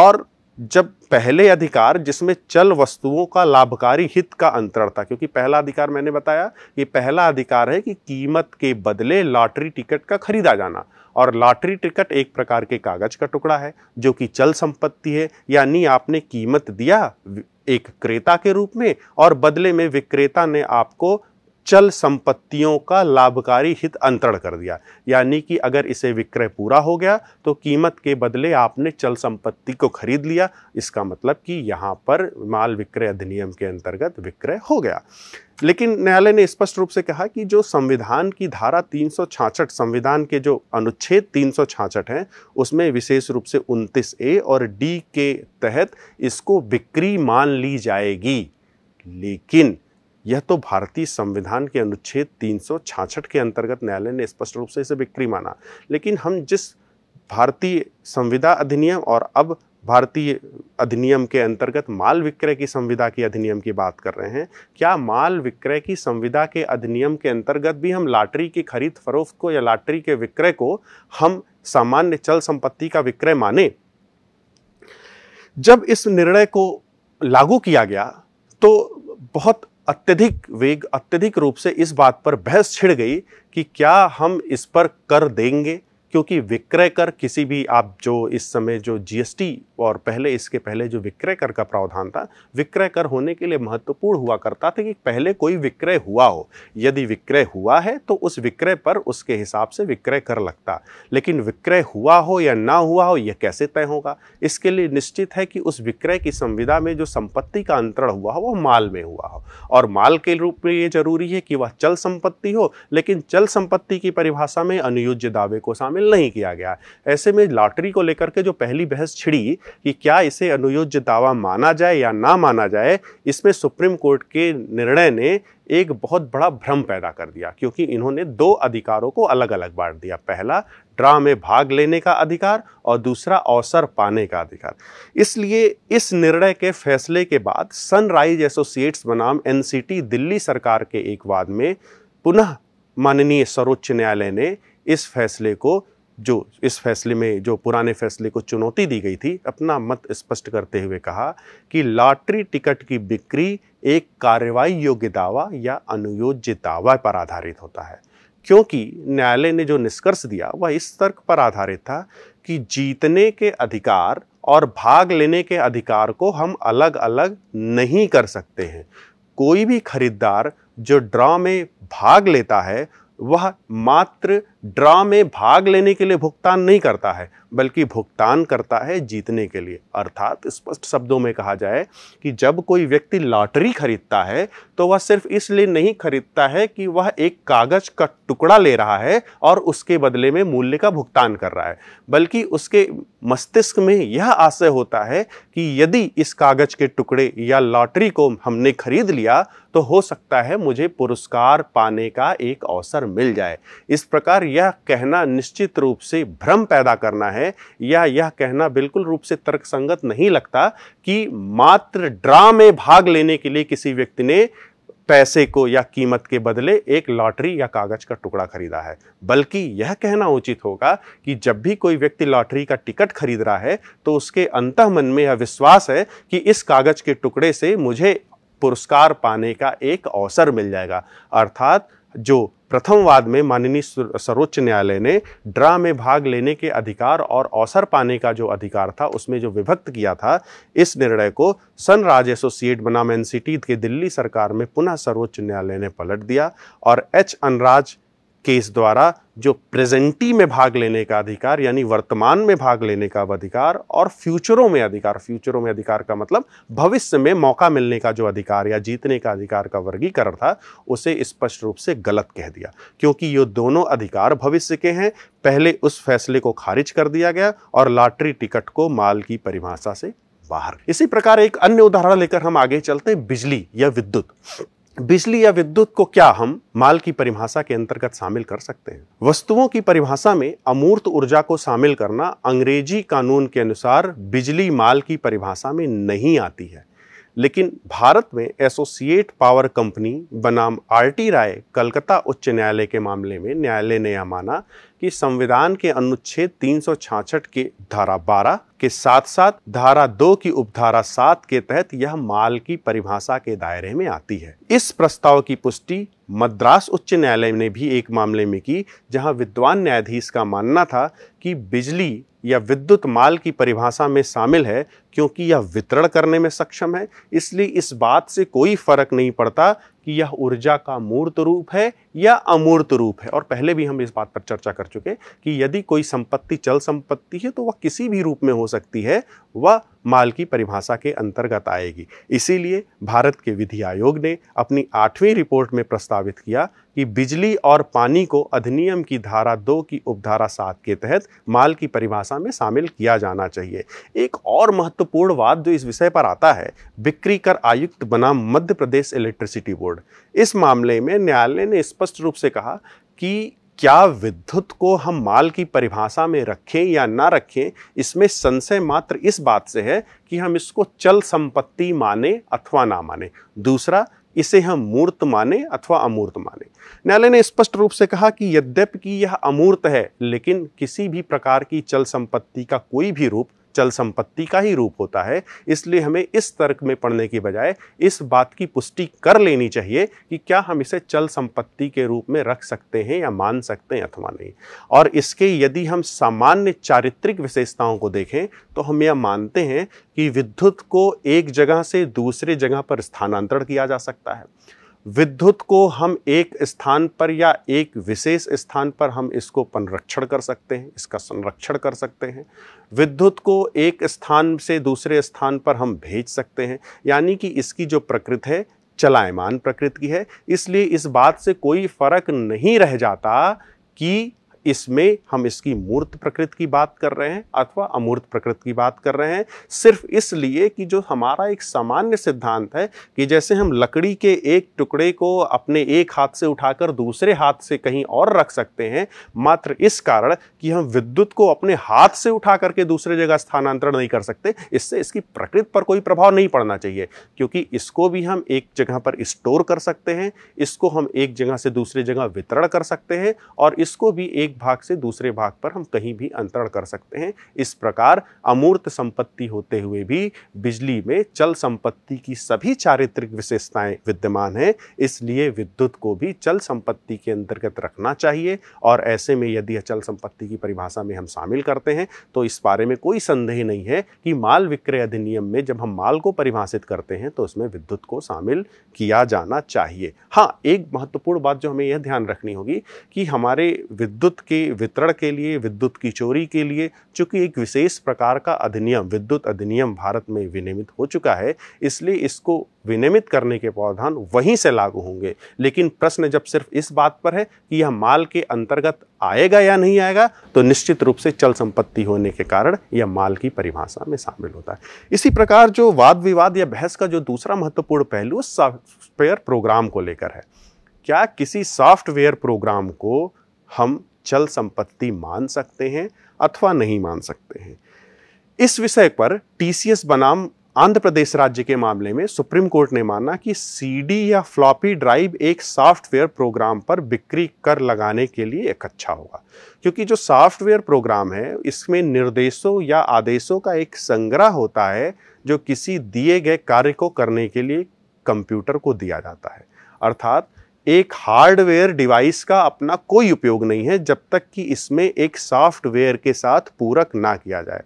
और जब पहले अधिकार जिसमें चल वस्तुओं का लाभकारी हित का अंतरण था क्योंकि पहला अधिकार मैंने बताया ये पहला अधिकार है कि कीमत के बदले लॉटरी टिकट का खरीदा जाना और लॉटरी टिकट एक प्रकार के कागज का टुकड़ा है जो कि चल संपत्ति है यानी आपने कीमत दिया एक क्रेता के रूप में और बदले में विक्रेता ने आपको चल संपत्तियों का लाभकारी हित अंतरण कर दिया यानी कि अगर इसे विक्रय पूरा हो गया तो कीमत के बदले आपने चल संपत्ति को खरीद लिया इसका मतलब कि यहाँ पर माल विक्रय अधिनियम के अंतर्गत विक्रय हो गया लेकिन न्यायालय ने स्पष्ट रूप से कहा कि जो संविधान की धारा तीन संविधान के जो अनुच्छेद तीन हैं उसमें विशेष रूप से उनतीस ए और डी के तहत इसको बिक्री मान ली जाएगी लेकिन यह तो भारतीय संविधान के अनुच्छेद तीन के अंतर्गत न्यायालय ने स्पष्ट रूप से इसे बिक्री माना लेकिन हम जिस भारतीय संविदा अधिनियम और अब भारतीय अधिनियम के अंतर्गत माल विक्रय की संविदा की अधिनियम की बात कर रहे हैं क्या माल विक्रय की संविदा के अधिनियम के अंतर्गत भी हम लाटरी की खरीद फरोख्त को या लाटरी के विक्रय को हम सामान्य चल संपत्ति का विक्रय माने जब इस निर्णय को लागू किया गया तो बहुत अत्यधिक वेग अत्यधिक रूप से इस बात पर बहस छिड़ गई कि क्या हम इस पर कर देंगे क्योंकि विक्रय कर किसी भी आप जो इस समय जो जीएसटी और पहले इसके पहले जो विक्रय कर का प्रावधान था विक्रय कर होने के लिए महत्वपूर्ण हुआ करता था कि पहले कोई विक्रय हुआ हो यदि विक्रय हुआ है तो उस विक्रय पर उसके हिसाब से विक्रय कर लगता लेकिन विक्रय हुआ हो या ना हुआ हो यह कैसे तय होगा इसके लिए निश्चित है कि उस विक्रय की संविधा में जो संपत्ति का अंतरण हुआ हो वह माल में हुआ हो और माल के रूप में ये जरूरी है कि वह चल संपत्ति हो लेकिन चल संपत्ति की परिभाषा में अनुयोज्य दावे को शामिल शामिल नहीं किया गया ऐसे में लॉटरी को लेकर के जो पहली बहस छिड़ी कि क्या इसे अनुयोज्य दावा माना जाए या ना माना जाए इसमें सुप्रीम कोर्ट के निर्णय ने एक बहुत बड़ा भ्रम पैदा कर दिया क्योंकि इन्होंने दो अधिकारों को अलग अलग बांट दिया पहला ड्रा में भाग लेने का अधिकार और दूसरा अवसर पाने का अधिकार इसलिए इस निर्णय के फैसले के बाद सनराइज एसोसिएट्स बनाम एनसीटी दिल्ली सरकार के एक वाद में पुनः माननीय सर्वोच्च न्यायालय ने इस फैसले को जो इस फैसले में जो पुराने फैसले को चुनौती दी गई थी अपना मत स्पष्ट करते हुए कहा कि लॉटरी टिकट की बिक्री एक कार्रवाई योग्य दावा या अनुयोज्य दावा पर आधारित होता है क्योंकि न्यायालय ने जो निष्कर्ष दिया वह इस तर्क पर आधारित था कि जीतने के अधिकार और भाग लेने के अधिकार को हम अलग अलग नहीं कर सकते हैं कोई भी खरीदार जो ड्रॉ में भाग लेता है वह मात्र ड्रा में भाग लेने के लिए भुगतान नहीं करता है बल्कि भुगतान करता है जीतने के लिए अर्थात स्पष्ट शब्दों में कहा जाए कि जब कोई व्यक्ति लॉटरी खरीदता है तो वह सिर्फ इसलिए नहीं खरीदता है कि वह एक कागज का टुकड़ा ले रहा है और उसके बदले में मूल्य का भुगतान कर रहा है बल्कि उसके मस्तिष्क में यह आशय होता है कि यदि इस कागज के टुकड़े या लॉटरी को हमने खरीद लिया तो हो सकता है मुझे पुरस्कार पाने का एक अवसर मिल जाए इस प्रकार यह कहना निश्चित रूप से भ्रम पैदा करना है या यह कहना बिल्कुल रूप से तर्कसंगत नहीं लगता कि मात्र ड्रा में भाग लेने के लिए किसी व्यक्ति ने पैसे को या कीमत के बदले एक लॉटरी या कागज का टुकड़ा खरीदा है बल्कि यह कहना उचित होगा कि जब भी कोई व्यक्ति लॉटरी का टिकट खरीद रहा है तो उसके अंत मन में यह विश्वास है कि इस कागज के टुकड़े से मुझे पुरस्कार पाने का एक अवसर मिल जाएगा अर्थात जो प्रथम वाद में माननीय सर्वोच्च न्यायालय ने ड्रा में भाग लेने के अधिकार और अवसर पाने का जो अधिकार था उसमें जो विभक्त किया था इस निर्णय को सनराज एसोसिएट बनाम एनसीटी के दिल्ली सरकार में पुनः सर्वोच्च न्यायालय ने पलट दिया और एच अनराज केस द्वारा जो प्रेजेंटी में भाग लेने का अधिकार यानी वर्तमान में भाग लेने का अधिकार और फ्यूचरों में अधिकार फ्यूचरों में अधिकार का मतलब भविष्य में मौका मिलने का जो अधिकार या जीतने का अधिकार का वर्गीकरण था उसे स्पष्ट रूप से गलत कह दिया क्योंकि ये दोनों अधिकार भविष्य के हैं पहले उस फैसले को खारिज कर दिया गया और लॉटरी टिकट को माल की परिभाषा से बाहर इसी प्रकार एक अन्य उदाहरण लेकर हम आगे चलते हैं बिजली या विद्युत बिजली या विद्युत को क्या हम माल की परिभाषा के अंतर्गत शामिल कर सकते हैं वस्तुओं की परिभाषा में अमूर्त ऊर्जा को शामिल करना अंग्रेजी कानून के अनुसार बिजली माल की परिभाषा में नहीं आती है लेकिन भारत में एसोसिएट पावर कंपनी बनाम आरटी राय कलकत्ता उच्च न्यायालय के मामले में न्यायालय ने यह माना कि संविधान के अनुच्छेद तीन के धारा 12 के साथ साथ धारा 2 की उपधारा 7 के तहत यह माल की परिभाषा के दायरे में आती है इस प्रस्ताव की पुष्टि मद्रास उच्च न्यायालय ने भी एक मामले में की जहां विद्वान न्यायाधीश का मानना था कि बिजली या विद्युत माल की परिभाषा में शामिल है क्योंकि यह वितरण करने में सक्षम है इसलिए इस बात से कोई फर्क नहीं पड़ता कि यह ऊर्जा का मूर्त रूप है या अमूर्त रूप है और पहले भी हम इस बात पर चर्चा कर चुके कि यदि कोई संपत्ति चल संपत्ति है तो वह किसी भी रूप में हो सकती है वह माल की परिभाषा के अंतर्गत आएगी इसीलिए भारत के विधि आयोग ने अपनी आठवीं रिपोर्ट में प्रस्तावित किया कि बिजली और पानी को अधिनियम की धारा दो की उपधारा सात के तहत माल की परिभाषा में शामिल किया जाना चाहिए एक और महत्वपूर्ण वाद जो इस विषय पर आता है बिक्री कर आयुक्त बनाम Madhya Pradesh electricity board board इस मामले में न्यायालय ने स्पष्ट रूप से कहा कि क्या विद्युत को हम माल की परिभाषा में रखें या ना रखें इसमें संशय मात्र इस बात से है कि हम इसको चल संपत्ति माने अथवा ना माने दूसरा इसे हम मूर्त माने अथवा अमूर्त माने न्यायालय ने स्पष्ट रूप से कहा कि यद्यपि कि यह अमूर्त है लेकिन किसी भी प्रकार की चल संपत्ति का कोई भी रूप चल संपत्ति का ही रूप होता है इसलिए हमें इस तर्क में पढ़ने की बजाय इस बात की पुष्टि कर लेनी चाहिए कि क्या हम इसे चल संपत्ति के रूप में रख सकते हैं या मान सकते हैं अथवा नहीं और इसके यदि हम सामान्य चारित्रिक विशेषताओं को देखें तो हम यह मानते हैं कि विद्युत को एक जगह से दूसरे जगह पर स्थानांतरण किया जा सकता है विद्युत को हम एक स्थान पर या एक विशेष स्थान पर हम इसको संरक्षण कर सकते हैं इसका संरक्षण कर सकते हैं विद्युत को एक स्थान से दूसरे स्थान पर हम भेज सकते हैं यानी कि इसकी जो प्रकृति है चलायमान प्रकृति की है इसलिए इस बात से कोई फर्क नहीं रह जाता कि इसमें हम इसकी मूर्त प्रकृति की बात कर रहे हैं अथवा अमूर्त प्रकृति की बात कर रहे हैं सिर्फ इसलिए कि जो हमारा एक सामान्य सिद्धांत है कि जैसे हम लकड़ी के एक टुकड़े को अपने एक हाथ से उठाकर दूसरे हाथ से कहीं और रख सकते हैं मात्र इस कारण कि हम विद्युत को अपने हाथ से उठा करके दूसरे जगह स्थानांतरण नहीं कर सकते इससे इसकी प्रकृति पर कोई प्रभाव नहीं पड़ना चाहिए क्योंकि इसको भी हम एक जगह पर स्टोर कर सकते हैं इसको हम एक जगह से दूसरे जगह वितरण कर सकते हैं और इसको भी एक भाग से दूसरे भाग पर हम कहीं भी अंतरण कर सकते हैं इस प्रकार अमूर्त संपत्ति होते हुए भी बिजली में चल संपत्ति की सभी चारित्रिक विशेषताएं विद्यमान हैं इसलिए विद्युत को भी चल संपत्ति के अंतर्गत रखना चाहिए और ऐसे में यदि अचल संपत्ति की परिभाषा में हम शामिल करते हैं तो इस बारे में कोई संदेह नहीं है कि माल विक्रय अधिनियम में जब हम माल को परिभाषित करते हैं तो उसमें विद्युत को शामिल किया जाना चाहिए हाँ एक महत्वपूर्ण बात जो हमें यह ध्यान रखनी होगी कि हमारे विद्युत के वितरण के लिए विद्युत की चोरी के लिए चूँकि एक विशेष प्रकार का अधिनियम विद्युत अधिनियम भारत में विनियमित हो चुका है इसलिए इसको विनियमित करने के प्रावधान वहीं से लागू होंगे लेकिन प्रश्न जब सिर्फ इस बात पर है कि यह माल के अंतर्गत आएगा या नहीं आएगा तो निश्चित रूप से चल संपत्ति होने के कारण यह माल की परिभाषा में शामिल होता है इसी प्रकार जो वाद विवाद या बहस का जो दूसरा महत्वपूर्ण पहलू सॉफ्टवेयर प्रोग्राम को लेकर है क्या किसी सॉफ्टवेयर प्रोग्राम को हम चल संपत्ति मान सकते हैं अथवा नहीं मान सकते हैं इस विषय पर टीसीएस बनाम आंध्र प्रदेश राज्य के मामले में सुप्रीम कोर्ट ने माना कि सीडी या फ्लॉपी ड्राइव एक सॉफ्टवेयर प्रोग्राम पर बिक्री कर लगाने के लिए एक अच्छा होगा क्योंकि जो सॉफ्टवेयर प्रोग्राम है इसमें निर्देशों या आदेशों का एक संग्रह होता है जो किसी दिए गए कार्य को करने के लिए कंप्यूटर को दिया जाता है अर्थात एक हार्डवेयर डिवाइस का अपना कोई उपयोग नहीं है जब तक कि इसमें एक सॉफ्टवेयर के साथ पूरक ना किया जाए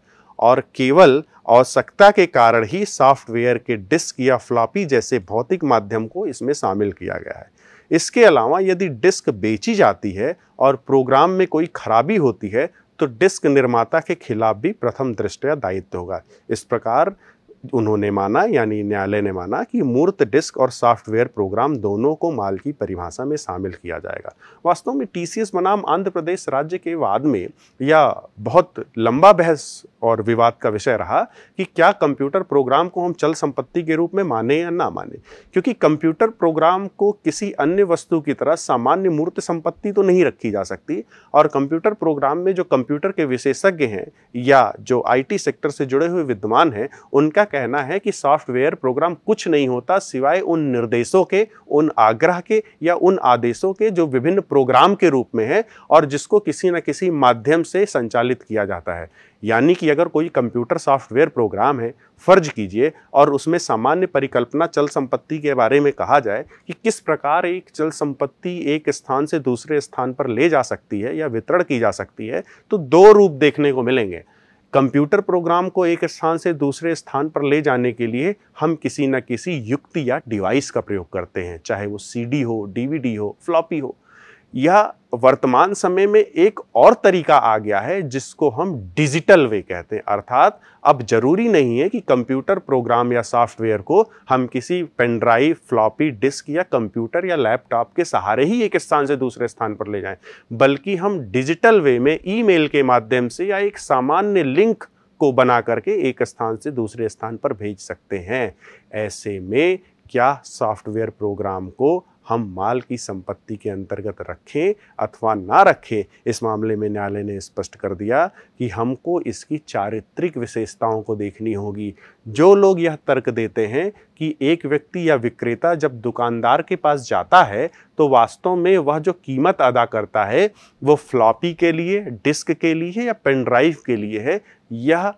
और केवल आवश्यकता के कारण ही सॉफ्टवेयर के डिस्क या फ्लॉपी जैसे भौतिक माध्यम को इसमें शामिल किया गया है इसके अलावा यदि डिस्क बेची जाती है और प्रोग्राम में कोई खराबी होती है तो डिस्क निर्माता के खिलाफ भी प्रथम दृष्टया दायित्व होगा इस प्रकार उन्होंने माना यानी न्यायालय ने माना कि मूर्त डिस्क और सॉफ्टवेयर प्रोग्राम दोनों को माल की परिभाषा में शामिल किया जाएगा वास्तव में टी सी बनाम आंध्र प्रदेश राज्य के वाद में यह बहुत लंबा बहस और विवाद का विषय रहा कि क्या कंप्यूटर प्रोग्राम को हम चल संपत्ति के रूप में माने या ना माने क्योंकि कंप्यूटर प्रोग्राम को किसी अन्य वस्तु की तरह सामान्य मूर्त संपत्ति तो नहीं रखी जा सकती और कंप्यूटर प्रोग्राम में जो कंप्यूटर के विशेषज्ञ हैं या जो आईटी सेक्टर से जुड़े हुए विद्वान हैं उनका कहना है कि सॉफ्टवेयर प्रोग्राम कुछ नहीं होता सिवाय उन निर्देशों के उन आग्रह के या उन आदेशों के जो विभिन्न प्रोग्राम के रूप में है और जिसको किसी न किसी माध्यम से संचालित किया जाता है यानी कि अगर कोई कंप्यूटर सॉफ्टवेयर प्रोग्राम है फर्ज कीजिए और उसमें सामान्य परिकल्पना चल संपत्ति के बारे में कहा जाए कि किस प्रकार एक चल संपत्ति एक स्थान से दूसरे स्थान पर ले जा सकती है या वितरण की जा सकती है तो दो रूप देखने को मिलेंगे कंप्यूटर प्रोग्राम को एक स्थान से दूसरे स्थान पर ले जाने के लिए हम किसी न किसी युक्ति या डिवाइस का प्रयोग करते हैं चाहे वो सीडी हो डीवीडी हो फ्लॉपी हो या वर्तमान समय में एक और तरीका आ गया है जिसको हम डिजिटल वे कहते हैं अर्थात अब जरूरी नहीं है कि कंप्यूटर प्रोग्राम या सॉफ्टवेयर को हम किसी पेनड्राइव फ्लॉपी डिस्क या कंप्यूटर या लैपटॉप के सहारे ही एक स्थान से दूसरे स्थान पर ले जाएं बल्कि हम डिजिटल वे में ईमेल के माध्यम से या एक सामान्य लिंक को बना करके एक स्थान से दूसरे स्थान पर भेज सकते हैं ऐसे में क्या सॉफ्टवेयर प्रोग्राम को हम माल की संपत्ति के अंतर्गत रखें अथवा ना रखें इस मामले में न्यायालय ने स्पष्ट कर दिया कि हमको इसकी चारित्रिक विशेषताओं को देखनी होगी जो लोग यह तर्क देते हैं कि एक व्यक्ति या विक्रेता जब दुकानदार के पास जाता है तो वास्तव में वह जो कीमत अदा करता है वो फ्लॉपी के लिए डिस्क के लिए या पेन ड्राइव के लिए है यह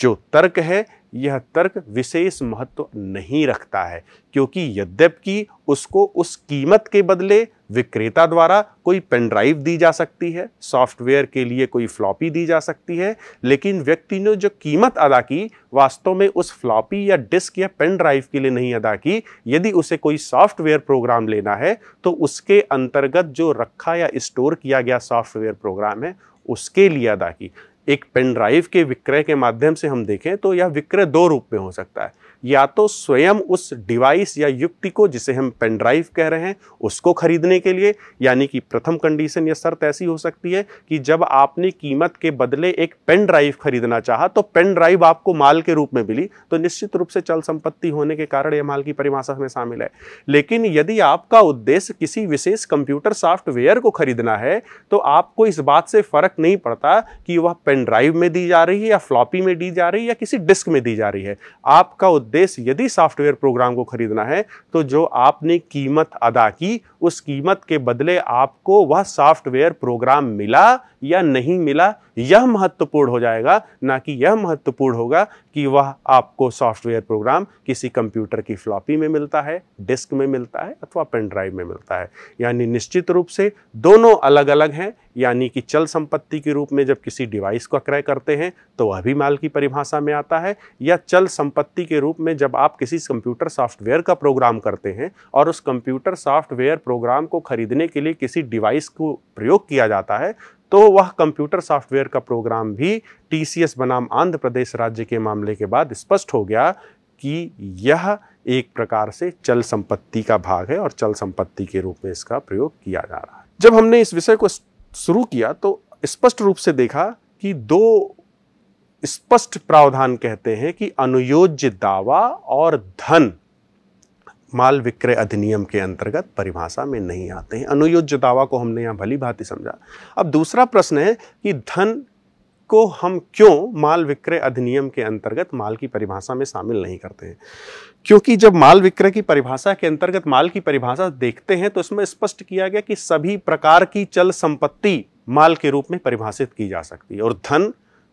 जो तर्क है यह तर्क विशेष महत्व नहीं रखता है क्योंकि यद्यप कि उसको उस कीमत के बदले विक्रेता द्वारा कोई पेनड्राइव दी जा सकती है सॉफ्टवेयर के लिए कोई फ्लॉपी दी जा सकती है लेकिन व्यक्ति ने जो कीमत अदा की वास्तव में उस फ्लॉपी या डिस्क या पेनड्राइव के लिए नहीं अदा की यदि उसे कोई सॉफ्टवेयर प्रोग्राम लेना है तो उसके अंतर्गत जो रखा या स्टोर किया गया सॉफ्टवेयर प्रोग्राम है उसके लिए अदा की एक पेन ड्राइव के विक्रय के माध्यम से हम देखें तो यह विक्रय दो रूप में हो सकता है या तो स्वयं उस डिवाइस या युक्ति को जिसे हम पेन ड्राइव कह रहे हैं उसको खरीदने के लिए यानी कि प्रथम कंडीशन या शर्त ऐसी हो सकती है कि जब आपने कीमत के बदले एक पेन ड्राइव खरीदना चाहा तो पेन ड्राइव आपको माल के रूप में मिली तो निश्चित रूप से चल संपत्ति होने के कारण यह माल की परिभाषा में शामिल है लेकिन यदि आपका उद्देश्य किसी विशेष कंप्यूटर सॉफ्टवेयर को खरीदना है तो आपको इस बात से फर्क नहीं पड़ता कि वह पेन ड्राइव में दी जा रही है या फ्लॉपी में दी जा रही है या किसी डिस्क में दी जा रही है आपका उद्देश्य उद्देश्य यदि सॉफ्टवेयर प्रोग्राम को खरीदना है तो जो आपने कीमत अदा की उस कीमत के बदले आपको वह सॉफ्टवेयर प्रोग्राम मिला या नहीं मिला यह महत्वपूर्ण हो जाएगा ना कि यह महत्वपूर्ण होगा कि वह आपको सॉफ्टवेयर प्रोग्राम किसी कंप्यूटर की फ्लॉपी में मिलता है डिस्क में मिलता है अथवा पेन ड्राइव में मिलता है यानी निश्चित रूप से दोनों अलग अलग हैं यानी कि चल संपत्ति के रूप में जब किसी डिवाइस को क्रय करते हैं तो वह भी माल की परिभाषा में आता है या चल संपत्ति के रूप में जब आप किसी कंप्यूटर सॉफ्टवेयर का प्रोग्राम करते हैं और उस कंप्यूटर सॉफ्टवेयर प्रोग्राम को खरीदने के लिए किसी डिवाइस को प्रयोग किया जाता है तो वह कंप्यूटर सॉफ्टवेयर का प्रोग्राम भी टीसीएस बनाम आंध्र प्रदेश राज्य के मामले के बाद स्पष्ट हो गया कि यह एक प्रकार से चल संपत्ति का भाग है और चल संपत्ति के रूप में इसका प्रयोग किया जा रहा है जब हमने इस विषय को शुरू किया तो स्पष्ट रूप से देखा कि दो स्पष्ट प्रावधान कहते हैं कि अनुयोज्य दावा और धन माल विक्रय अधिनियम के अंतर्गत परिभाषा में नहीं आते हैं अनुयोज्य दावा को हमने यहाँ भली भांति समझा अब दूसरा प्रश्न है कि धन को हम क्यों माल विक्रय अधिनियम के अंतर्गत माल की परिभाषा में शामिल नहीं करते हैं क्योंकि जब माल विक्रय की परिभाषा के अंतर्गत माल की परिभाषा देखते हैं तो इसमें स्पष्ट किया गया कि सभी प्रकार की चल संपत्ति माल के रूप में परिभाषित की जा सकती है और धन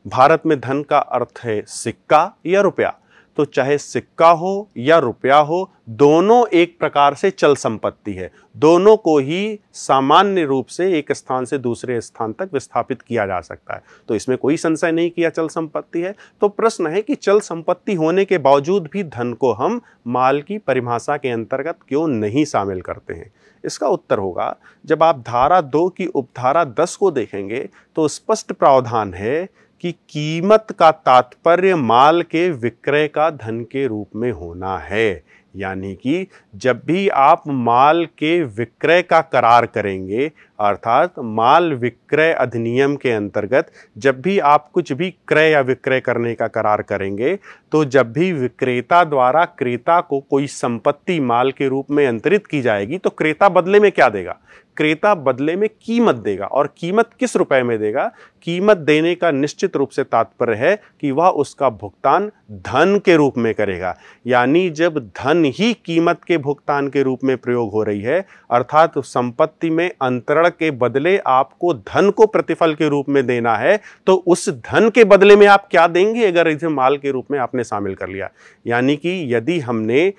भारत में धन का अर्थ है सिक्का या रुपया तो चाहे सिक्का हो या रुपया हो दोनों एक प्रकार से चल संपत्ति है दोनों को ही सामान्य रूप से एक स्थान से दूसरे स्थान तक विस्थापित किया जा सकता है तो इसमें कोई संशय नहीं किया चल संपत्ति है तो प्रश्न है कि चल संपत्ति होने के बावजूद भी धन को हम माल की परिभाषा के अंतर्गत क्यों नहीं शामिल करते हैं इसका उत्तर होगा जब आप धारा दो की उपधारा दस को देखेंगे तो स्पष्ट प्रावधान है कि कीमत का तात्पर्य माल के विक्रय का धन के रूप में होना है यानी कि जब भी आप माल के विक्रय का करार करेंगे अर्थात माल विक्रय अधिनियम के अंतर्गत जब भी आप कुछ भी क्रय या विक्रय करने का करार करेंगे तो जब भी विक्रेता द्वारा क्रेता को कोई संपत्ति माल के रूप में अंतरित की जाएगी तो क्रेता बदले में क्या देगा क्रेता बदले में कीमत देगा और कीमत किस रुपए में देगा कीमत देने का निश्चित रूप से तात्पर्य है कि वह उसका भुगतान धन के रूप में करेगा यानी जब धन ही कीमत के भुगतान के रूप में प्रयोग हो रही है अर्थात संपत्ति में अंतरण के बदले आपको धन को प्रतिफल के रूप में देना है तो उस धन के बदले में आप क्या देंगे अगर इसे माल के रूप में आपने शामिल कर लिया यानी कि यदि हमने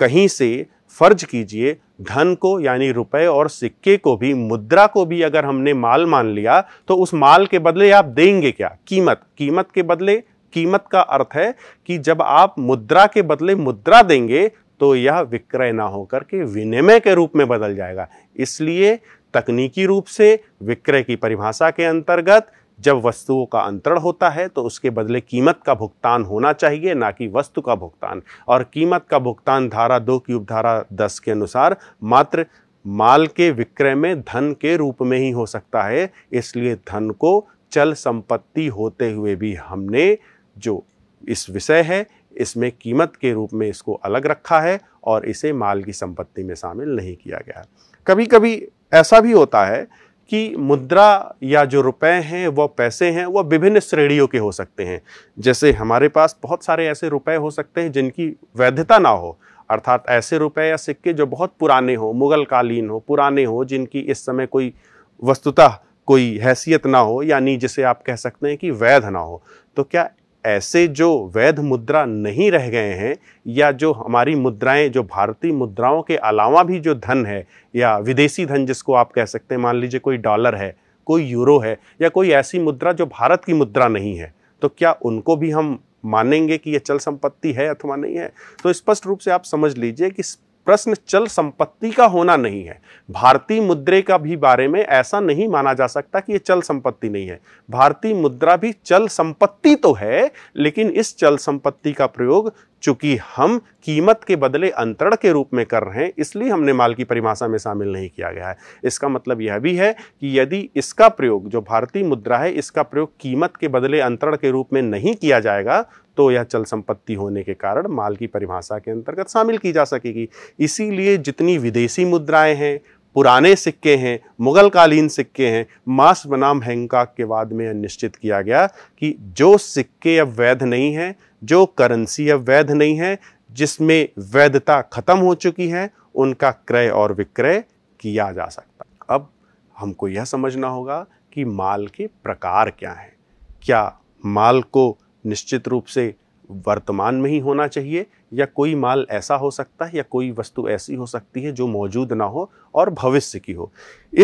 कहीं से फर्ज कीजिए धन को यानी रुपए और सिक्के को भी मुद्रा को भी अगर हमने माल मान लिया तो उस माल के बदले आप देंगे क्या कीमत कीमत के बदले कीमत का अर्थ है कि जब आप मुद्रा के बदले मुद्रा देंगे तो यह विक्रय ना होकर के विनिमय के रूप में बदल जाएगा इसलिए तकनीकी रूप से विक्रय की परिभाषा के अंतर्गत जब वस्तुओं का अंतरण होता है तो उसके बदले कीमत का भुगतान होना चाहिए ना कि वस्तु का भुगतान और कीमत का भुगतान धारा दो की उपधारा दस के अनुसार मात्र माल के विक्रय में धन के रूप में ही हो सकता है इसलिए धन को चल संपत्ति होते हुए भी हमने जो इस विषय है इसमें कीमत के रूप में इसको अलग रखा है और इसे माल की संपत्ति में शामिल नहीं किया गया कभी कभी ऐसा भी होता है कि मुद्रा या जो रुपए हैं वह पैसे हैं वह विभिन्न श्रेणियों के हो सकते हैं जैसे हमारे पास बहुत सारे ऐसे रुपए हो सकते हैं जिनकी वैधता ना हो अर्थात ऐसे रुपए या सिक्के जो बहुत पुराने हों मुगलकालीन हो पुराने हो जिनकी इस समय कोई वस्तुतः कोई हैसियत ना हो यानी जिसे आप कह सकते हैं कि वैध ना हो तो क्या ऐसे जो वैध मुद्रा नहीं रह गए हैं या जो हमारी मुद्राएं जो भारतीय मुद्राओं के अलावा भी जो धन है या विदेशी धन जिसको आप कह सकते हैं मान लीजिए कोई डॉलर है कोई यूरो है या कोई ऐसी मुद्रा जो भारत की मुद्रा नहीं है तो क्या उनको भी हम मानेंगे कि यह चल संपत्ति है अथवा नहीं है तो स्पष्ट रूप से आप समझ लीजिए कि प्रश्न चल संपत्ति का होना नहीं है भारतीय मुद्रे का भी बारे में ऐसा नहीं माना जा सकता कि यह चल संपत्ति नहीं है भारतीय मुद्रा भी चल संपत्ति तो है लेकिन इस चल संपत्ति का प्रयोग चूंकि हम कीमत के बदले अंतरण के रूप में कर रहे हैं इसलिए हमने माल की परिभाषा में शामिल नहीं किया गया है इसका मतलब यह भी है कि यदि इसका प्रयोग जो भारतीय मुद्रा है इसका प्रयोग कीमत के बदले अंतरण के रूप में नहीं किया जाएगा तो यह चल संपत्ति होने के कारण माल की परिभाषा के अंतर्गत शामिल की जा सकेगी इसीलिए जितनी विदेशी मुद्राएं हैं पुराने सिक्के हैं मुग़ल कालीन सिक्के हैं मास बनाम हैंका के बाद में निश्चित किया गया कि जो सिक्के अब वैध नहीं हैं जो करेंसी अब वैध नहीं है जिसमें वैधता खत्म हो चुकी है उनका क्रय और विक्रय किया जा सकता अब हमको यह समझना होगा कि माल के प्रकार क्या हैं क्या माल को निश्चित रूप से वर्तमान में ही होना चाहिए या कोई माल ऐसा हो सकता है या कोई वस्तु ऐसी हो सकती है जो मौजूद ना हो और भविष्य की हो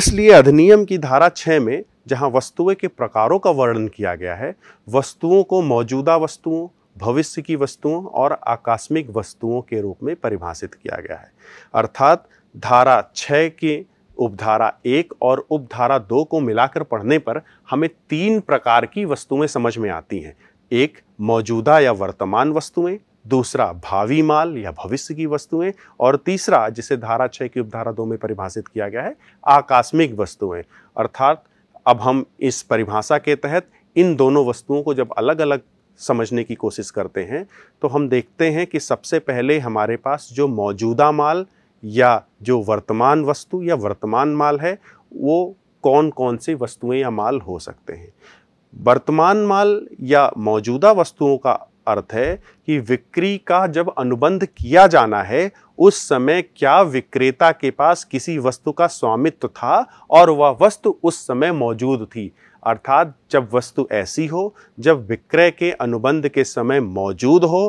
इसलिए अधिनियम की धारा छः में जहाँ वस्तुएं के प्रकारों का वर्णन किया गया है वस्तुओं को मौजूदा वस्तुओं भविष्य की वस्तुओं और आकस्मिक वस्तुओं के रूप में परिभाषित किया गया है अर्थात धारा छः के उपधारा एक और उपधारा दो को मिलाकर पढ़ने पर हमें तीन प्रकार की वस्तुएं समझ में आती हैं एक मौजूदा या वर्तमान वस्तुएं दूसरा भावी माल या भविष्य की वस्तुएं और तीसरा जिसे धारा छः की उपधारा दो में परिभाषित किया गया है आकस्मिक वस्तुएं अर्थात अब हम इस परिभाषा के तहत इन दोनों वस्तुओं को जब अलग अलग समझने की कोशिश करते हैं तो हम देखते हैं कि सबसे पहले हमारे पास जो मौजूदा माल या जो वर्तमान वस्तु या वर्तमान माल है वो कौन कौन सी वस्तुएं या माल हो सकते हैं वर्तमान माल या मौजूदा वस्तुओं का अर्थ है कि विक्री का जब अनुबंध किया जाना है उस समय क्या विक्रेता के पास किसी वस्तु का स्वामित्व था और वह वस्तु उस समय मौजूद थी अर्थात जब वस्तु ऐसी हो जब विक्रय के अनुबंध के समय मौजूद हो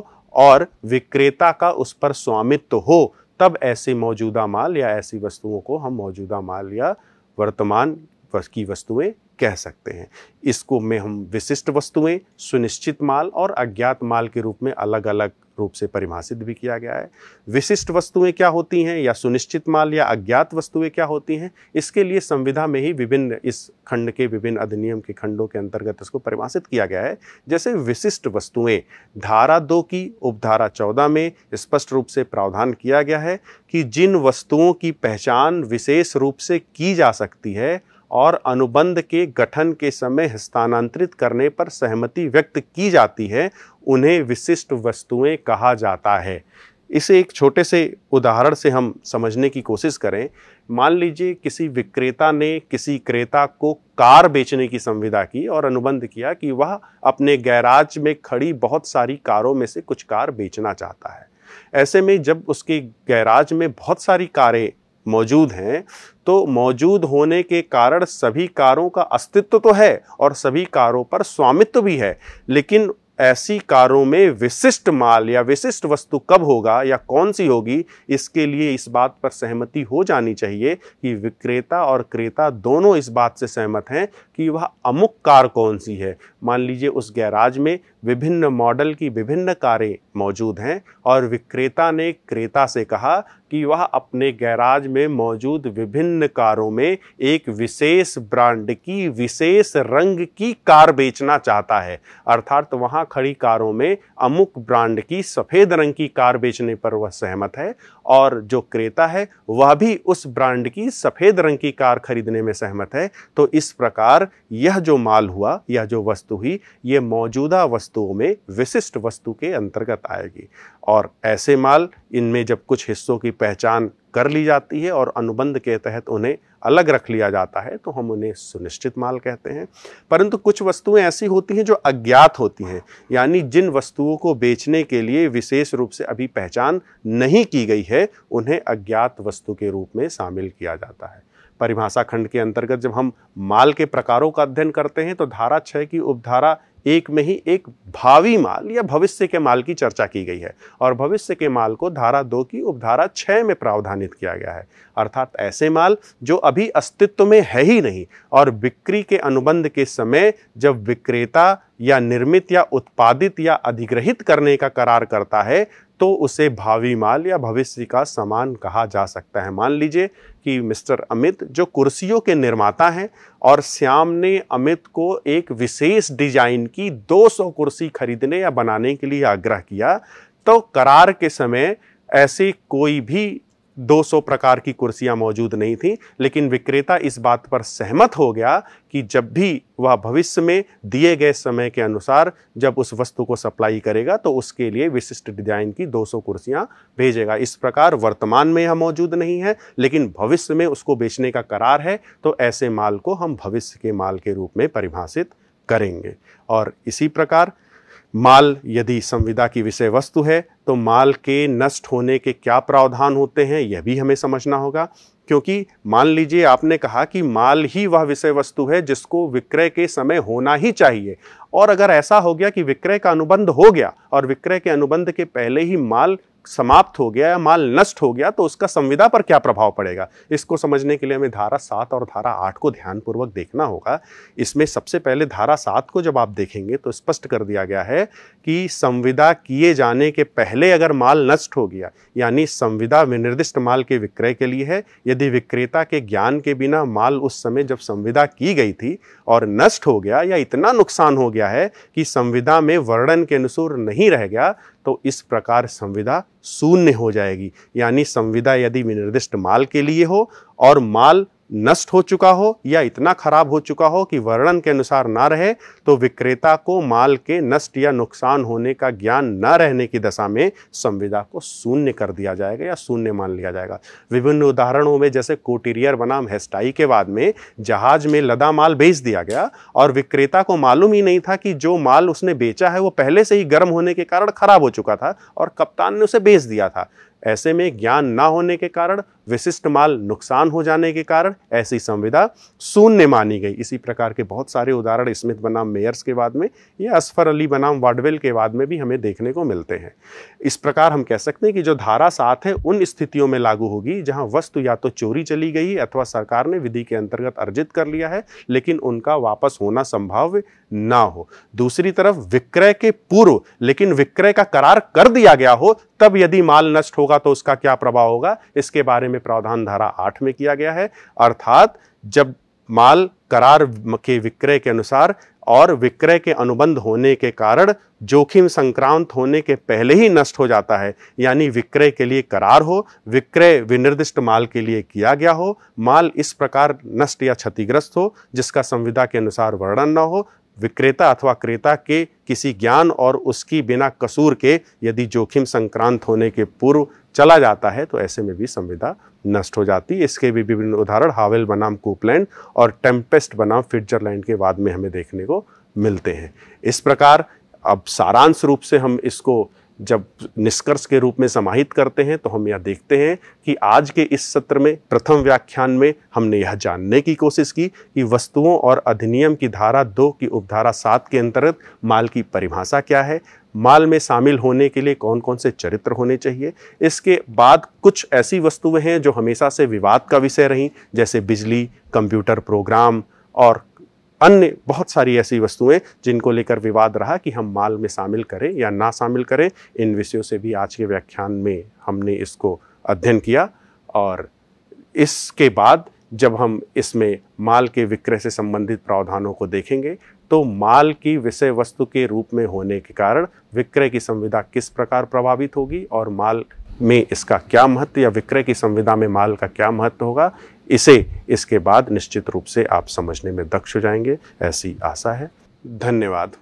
और विक्रेता का उस पर स्वामित्व हो तब ऐसे मौजूदा माल या ऐसी वस्तुओं को हम मौजूदा माल या वर्तमान की वस्तुएं कह सकते हैं इसको में हम विशिष्ट वस्तुएं सुनिश्चित माल और अज्ञात माल के रूप में अलग अलग रूप से परिभाषित भी किया गया है विशिष्ट वस्तुएं क्या होती हैं या सुनिश्चित माल या अज्ञात वस्तुएं क्या होती हैं इसके लिए संविधा में ही विभिन्न इस खंड के विभिन्न अधिनियम के खंडों के अंतर्गत इसको परिभाषित किया गया है जैसे विशिष्ट वस्तुएं धारा दो की उपधारा चौदह में स्पष्ट रूप से प्रावधान किया गया है कि जिन वस्तुओं की पहचान विशेष रूप से की जा सकती है और अनुबंध के गठन के समय हस्तानांतरित करने पर सहमति व्यक्त की जाती है उन्हें विशिष्ट वस्तुएं कहा जाता है इसे एक छोटे से उदाहरण से हम समझने की कोशिश करें मान लीजिए किसी विक्रेता ने किसी क्रेता को कार बेचने की संविदा की और अनुबंध किया कि वह अपने गैराज में खड़ी बहुत सारी कारों में से कुछ कार बेचना चाहता है ऐसे में जब उसके गैराज में बहुत सारी कारें मौजूद हैं तो मौजूद होने के कारण सभी कारों का अस्तित्व तो है और सभी कारों पर स्वामित्व भी है लेकिन ऐसी कारों में विशिष्ट माल या विशिष्ट वस्तु कब होगा या कौन सी होगी इसके लिए इस बात पर सहमति हो जानी चाहिए कि विक्रेता और क्रेता दोनों इस बात से सहमत हैं कि वह अमुक कार कौन सी है मान लीजिए उस गैराज में विभिन्न मॉडल की विभिन्न कारें मौजूद हैं और विक्रेता ने क्रेता से कहा कि वह अपने गैराज में मौजूद विभिन्न कारों में एक विशेष ब्रांड की विशेष रंग की कार बेचना चाहता है अर्थात वहां खड़ी कारों में अमुक ब्रांड की सफ़ेद रंग की कार बेचने पर वह सहमत है और जो क्रेता है वह भी उस ब्रांड की सफ़ेद रंग की कार खरीदने में सहमत है तो इस प्रकार यह जो माल हुआ यह जो वस्तु हुई ये मौजूदा वस्तुओं में विशिष्ट वस्तु के अंतर्गत आएगी और ऐसे माल इनमें जब कुछ हिस्सों की पहचान कर ली जाती है और अनुबंध के तहत उन्हें अलग रख लिया जाता है तो हम उन्हें सुनिश्चित माल कहते हैं परंतु कुछ वस्तुएं ऐसी होती हैं जो अज्ञात होती हैं यानी जिन वस्तुओं को बेचने के लिए विशेष रूप से अभी पहचान नहीं की गई है उन्हें अज्ञात वस्तु के रूप में शामिल किया जाता है परिभाषा खंड के अंतर्गत जब हम माल के प्रकारों का अध्ययन करते हैं तो धारा छः की उपधारा एक में ही एक भावी माल या भविष्य के माल की चर्चा की गई है और भविष्य के माल को धारा दो की उपधारा छः में प्रावधानित किया गया है अर्थात ऐसे माल जो अभी अस्तित्व में है ही नहीं और बिक्री के अनुबंध के समय जब विक्रेता या निर्मित या उत्पादित या अधिग्रहित करने का करार करता है तो उसे भावी माल या भविष्य का सामान कहा जा सकता है मान लीजिए कि मिस्टर अमित जो कुर्सियों के निर्माता हैं और श्याम ने अमित को एक विशेष डिजाइन की 200 कुर्सी खरीदने या बनाने के लिए आग्रह किया तो करार के समय ऐसी कोई भी 200 प्रकार की कुर्सियां मौजूद नहीं थीं लेकिन विक्रेता इस बात पर सहमत हो गया कि जब भी वह भविष्य में दिए गए समय के अनुसार जब उस वस्तु को सप्लाई करेगा तो उसके लिए विशिष्ट डिजाइन की 200 कुर्सियां भेजेगा इस प्रकार वर्तमान में यह मौजूद नहीं है लेकिन भविष्य में उसको बेचने का करार है तो ऐसे माल को हम भविष्य के माल के रूप में परिभाषित करेंगे और इसी प्रकार माल यदि संविदा की विषय वस्तु है तो माल के नष्ट होने के क्या प्रावधान होते हैं यह भी हमें समझना होगा क्योंकि मान लीजिए आपने कहा कि माल ही वह विषय वस्तु है जिसको विक्रय के समय होना ही चाहिए और अगर ऐसा हो गया कि विक्रय का अनुबंध हो गया और विक्रय के अनुबंध के पहले ही माल समाप्त हो गया या माल नष्ट हो गया तो उसका संविदा पर क्या प्रभाव पड़ेगा इसको समझने के लिए हमें धारा सात और धारा आठ को ध्यानपूर्वक देखना होगा इसमें सबसे पहले धारा सात को जब आप देखेंगे तो स्पष्ट कर दिया गया है कि संविदा किए जाने के पहले अगर माल नष्ट हो गया यानी संविदा विनिर्दिष्ट माल के विक्रय के लिए है यदि विक्रेता के ज्ञान के बिना माल उस समय जब संविदा की गई थी और नष्ट हो गया या इतना नुकसान हो गया है कि संविदा में वर्णन के अनुसूर नहीं रह गया तो इस प्रकार संविदा शून्य हो जाएगी यानी संविदा यदि विनिर्दिष्ट माल के लिए हो और माल नष्ट हो चुका हो या इतना खराब हो चुका हो कि वर्णन के अनुसार ना रहे तो विक्रेता को माल के नष्ट या नुकसान होने का ज्ञान न रहने की दशा में संविदा को शून्य कर दिया जाएगा या शून्य मान लिया जाएगा विभिन्न उदाहरणों में जैसे कोटीरियर बनाम हेस्टाई के बाद में जहाज में लदा माल बेच दिया गया और विक्रेता को मालूम ही नहीं था कि जो माल उसने बेचा है वो पहले से ही गर्म होने के कारण खराब हो चुका था और कप्तान ने उसे बेच दिया था ऐसे में ज्ञान ना होने के कारण विशिष्ट माल नुकसान हो जाने के कारण ऐसी संविदा शून्य मानी गई इसी प्रकार के बहुत सारे उदाहरण स्मिथ बनाम मेयर्स के बाद में या असफर अली बनाम वाडवेल के बाद में भी हमें देखने को मिलते हैं इस प्रकार हम कह सकते हैं कि जो धारा सात है उन स्थितियों में लागू होगी जहां वस्तु या तो चोरी चली गई अथवा सरकार ने विधि के अंतर्गत अर्जित कर लिया है लेकिन उनका वापस होना संभव ना हो दूसरी तरफ विक्रय के पूर्व लेकिन विक्रय का करार कर दिया गया हो तब यदि माल नष्ट होगा तो उसका क्या प्रभाव होगा इसके बारे में में प्रावधान धारा आठ में किया गया है अर्थात जब माल करार के विक्रय के अनुसार और विक्रय के अनुबंध होने के कारण जोखिम संक्रांत होने के पहले ही नष्ट हो जाता है यानी विक्रय के लिए करार हो विक्रय विनिर्दिष्ट माल के लिए किया गया हो माल इस प्रकार नष्ट या क्षतिग्रस्त हो जिसका संविदा के अनुसार वर्णन न हो विक्रेता अथवा क्रेता के किसी ज्ञान और उसकी बिना कसूर के यदि जोखिम संक्रांत होने के पूर्व चला जाता है तो ऐसे में भी संविदा नष्ट हो जाती है इसके भी विभिन्न उदाहरण हावेल बनाम कूपलैंड और टेम्पेस्ट बनाम फिट्जरलैंड के बाद में हमें देखने को मिलते हैं इस प्रकार अब सारांश रूप से हम इसको जब निष्कर्ष के रूप में समाहित करते हैं तो हम यह देखते हैं कि आज के इस सत्र में प्रथम व्याख्यान में हमने यह जानने की कोशिश की कि वस्तुओं और अधिनियम की धारा दो की उपधारा सात के अंतर्गत माल की परिभाषा क्या है माल में शामिल होने के लिए कौन कौन से चरित्र होने चाहिए इसके बाद कुछ ऐसी वस्तुएं हैं जो हमेशा से विवाद का विषय रहीं जैसे बिजली कंप्यूटर प्रोग्राम और अन्य बहुत सारी ऐसी वस्तुएं जिनको लेकर विवाद रहा कि हम माल में शामिल करें या ना शामिल करें इन विषयों से भी आज के व्याख्यान में हमने इसको अध्ययन किया और इसके बाद जब हम इसमें माल के विक्रय से संबंधित प्रावधानों को देखेंगे तो माल की विषय वस्तु के रूप में होने के कारण विक्रय की संविधा किस प्रकार प्रभावित होगी और माल में इसका क्या महत्व या विक्रय की संविधा में माल का क्या महत्व होगा इसे इसके बाद निश्चित रूप से आप समझने में दक्ष हो जाएंगे ऐसी आशा है धन्यवाद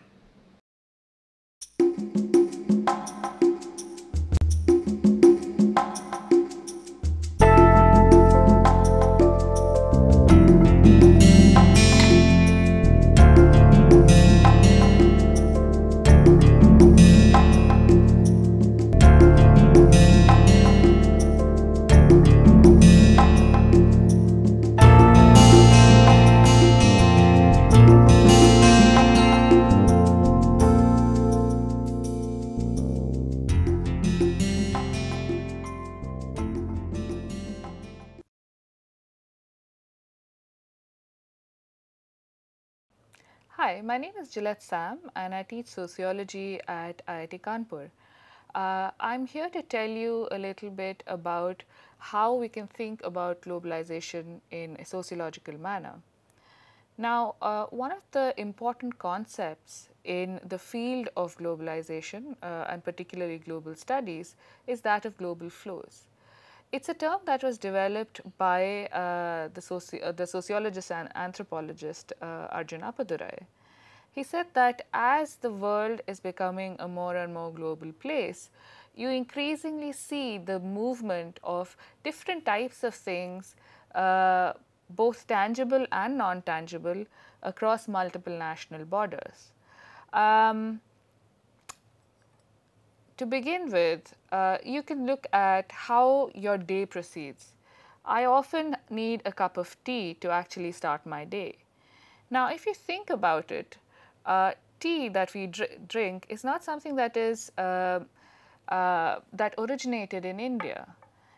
Hi, my name is Gillette Sam and I teach sociology at IIT Kanpur. Uh, I'm here to tell you a little bit about how we can think about globalization in a sociological manner. Now, uh, one of the important concepts in the field of globalization uh, and particularly global studies is that of global flows. It's a term that was developed by uh, the, soci uh, the, sociologist and anthropologist uh, Arjun Appadurai. He said that as the world is becoming a more and more global place, you increasingly see the movement of different types of things, uh, both tangible and non-tangible, across multiple national borders. Um, to begin with, uh, you can look at how your day proceeds. I often need a cup of tea to actually start my day. Now, if you think about it, uh, tea that we dr drink is not something that is um, uh, that originated in India.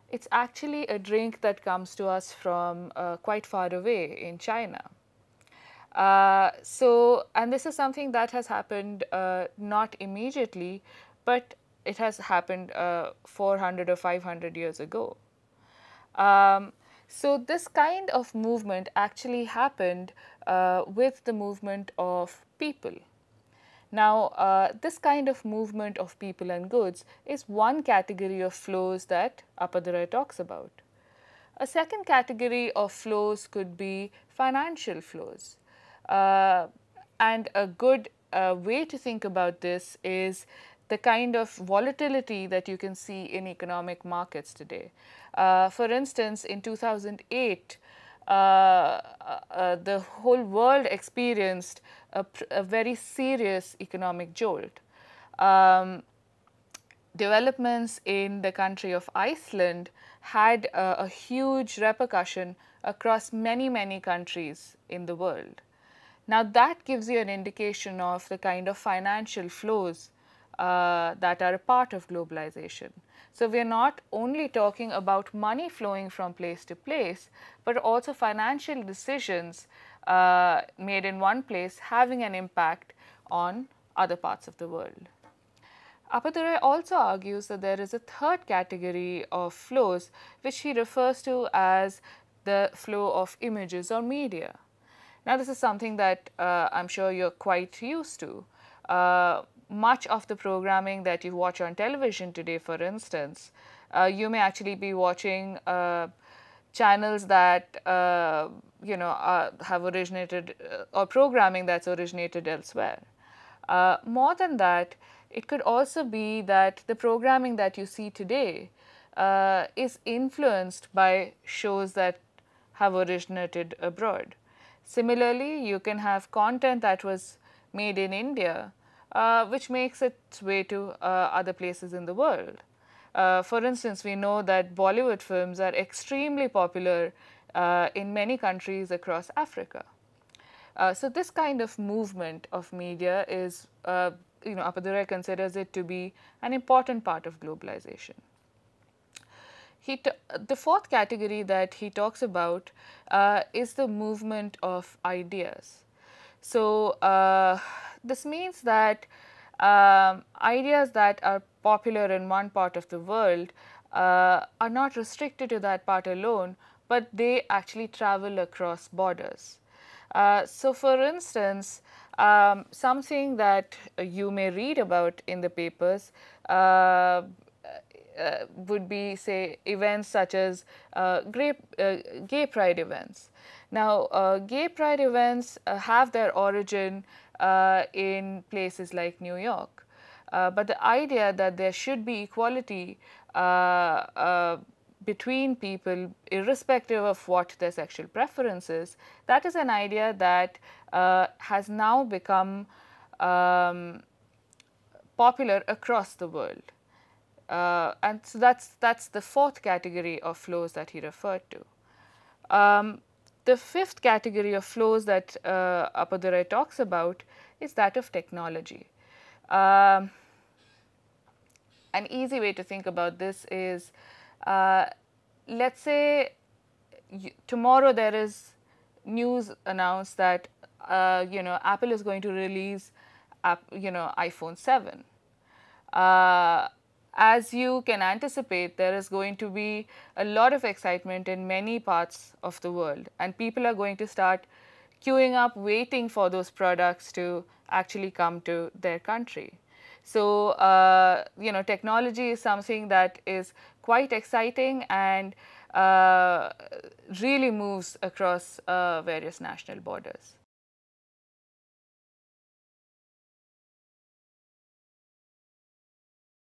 It's actually a drink that comes to us from uh, quite far away in China. Uh, so, and this is something that has happened uh, not immediately, but it has happened uh, 400 or 500 years ago. Um, so this kind of movement actually happened uh, with the movement of people. Now, uh, this kind of movement of people and goods is one category of flows that Apadurai talks about. A second category of flows could be financial flows. Uh, and a good uh, way to think about this is the kind of volatility that you can see in economic markets today. Uh, for instance, in 2008, uh, uh, uh, the whole world experienced a, a very serious economic jolt. Um, developments in the country of Iceland had a huge repercussion across many, many countries in the world. Now that gives you an indication of the kind of financial flows uh, that are a part of globalization. So, we are not only talking about money flowing from place to place, but also financial decisions uh, made in one place having an impact on other parts of the world. Apadurai also argues that there is a third category of flows which he refers to as the flow of images or media. Now, this is something that uh, I'm sure you're quite used to. Uh, much of the programming that you watch on television today, for instance, uh, you may actually be watching uh, channels that uh, you know have originated uh, or programming that's originated elsewhere. Uh, more than that, it could also be that the programming that you see today uh, is influenced by shows that have originated abroad. Similarly, you can have content that was made in India uh, which makes its way to uh, other places in the world. Uh, for instance, we know that Bollywood films are extremely popular in many countries across Africa. so this kind of movement of media is, you know, Apadurai considers it to be an important part of globalization. He the fourth category that he talks about uh, is the movement of ideas. So uh, this means that um, ideas that are popular in one part of the world uh, are not restricted to that part alone, but they actually travel across borders. Uh, so, for instance, um, something that you may read about in the papers uh, uh would be, say, events such as uh, uh, gay pride events. Now, gay pride events have their origin uh, in places like New York. Uh, but the idea that there should be equality uh, between people, irrespective of what their sexual preference is, that is an idea that has now become um, popular across the world. Uh, and so that's, that's the fourth category of flows that he referred to. Um, the fifth category of flows that uh, Apadurai talks about is that of technology. Um, an easy way to think about this is uh, let's say you, tomorrow there is news announced that uh, you know Apple is going to release app, uh, you know iPhone 7. Uh, as you can anticipate, there is going to be a lot of excitement in many parts of the world and people are going to start queuing up waiting for those products to actually come to their country. So, uh, you know, technology is something that is quite exciting and uh, really moves across uh, various national borders.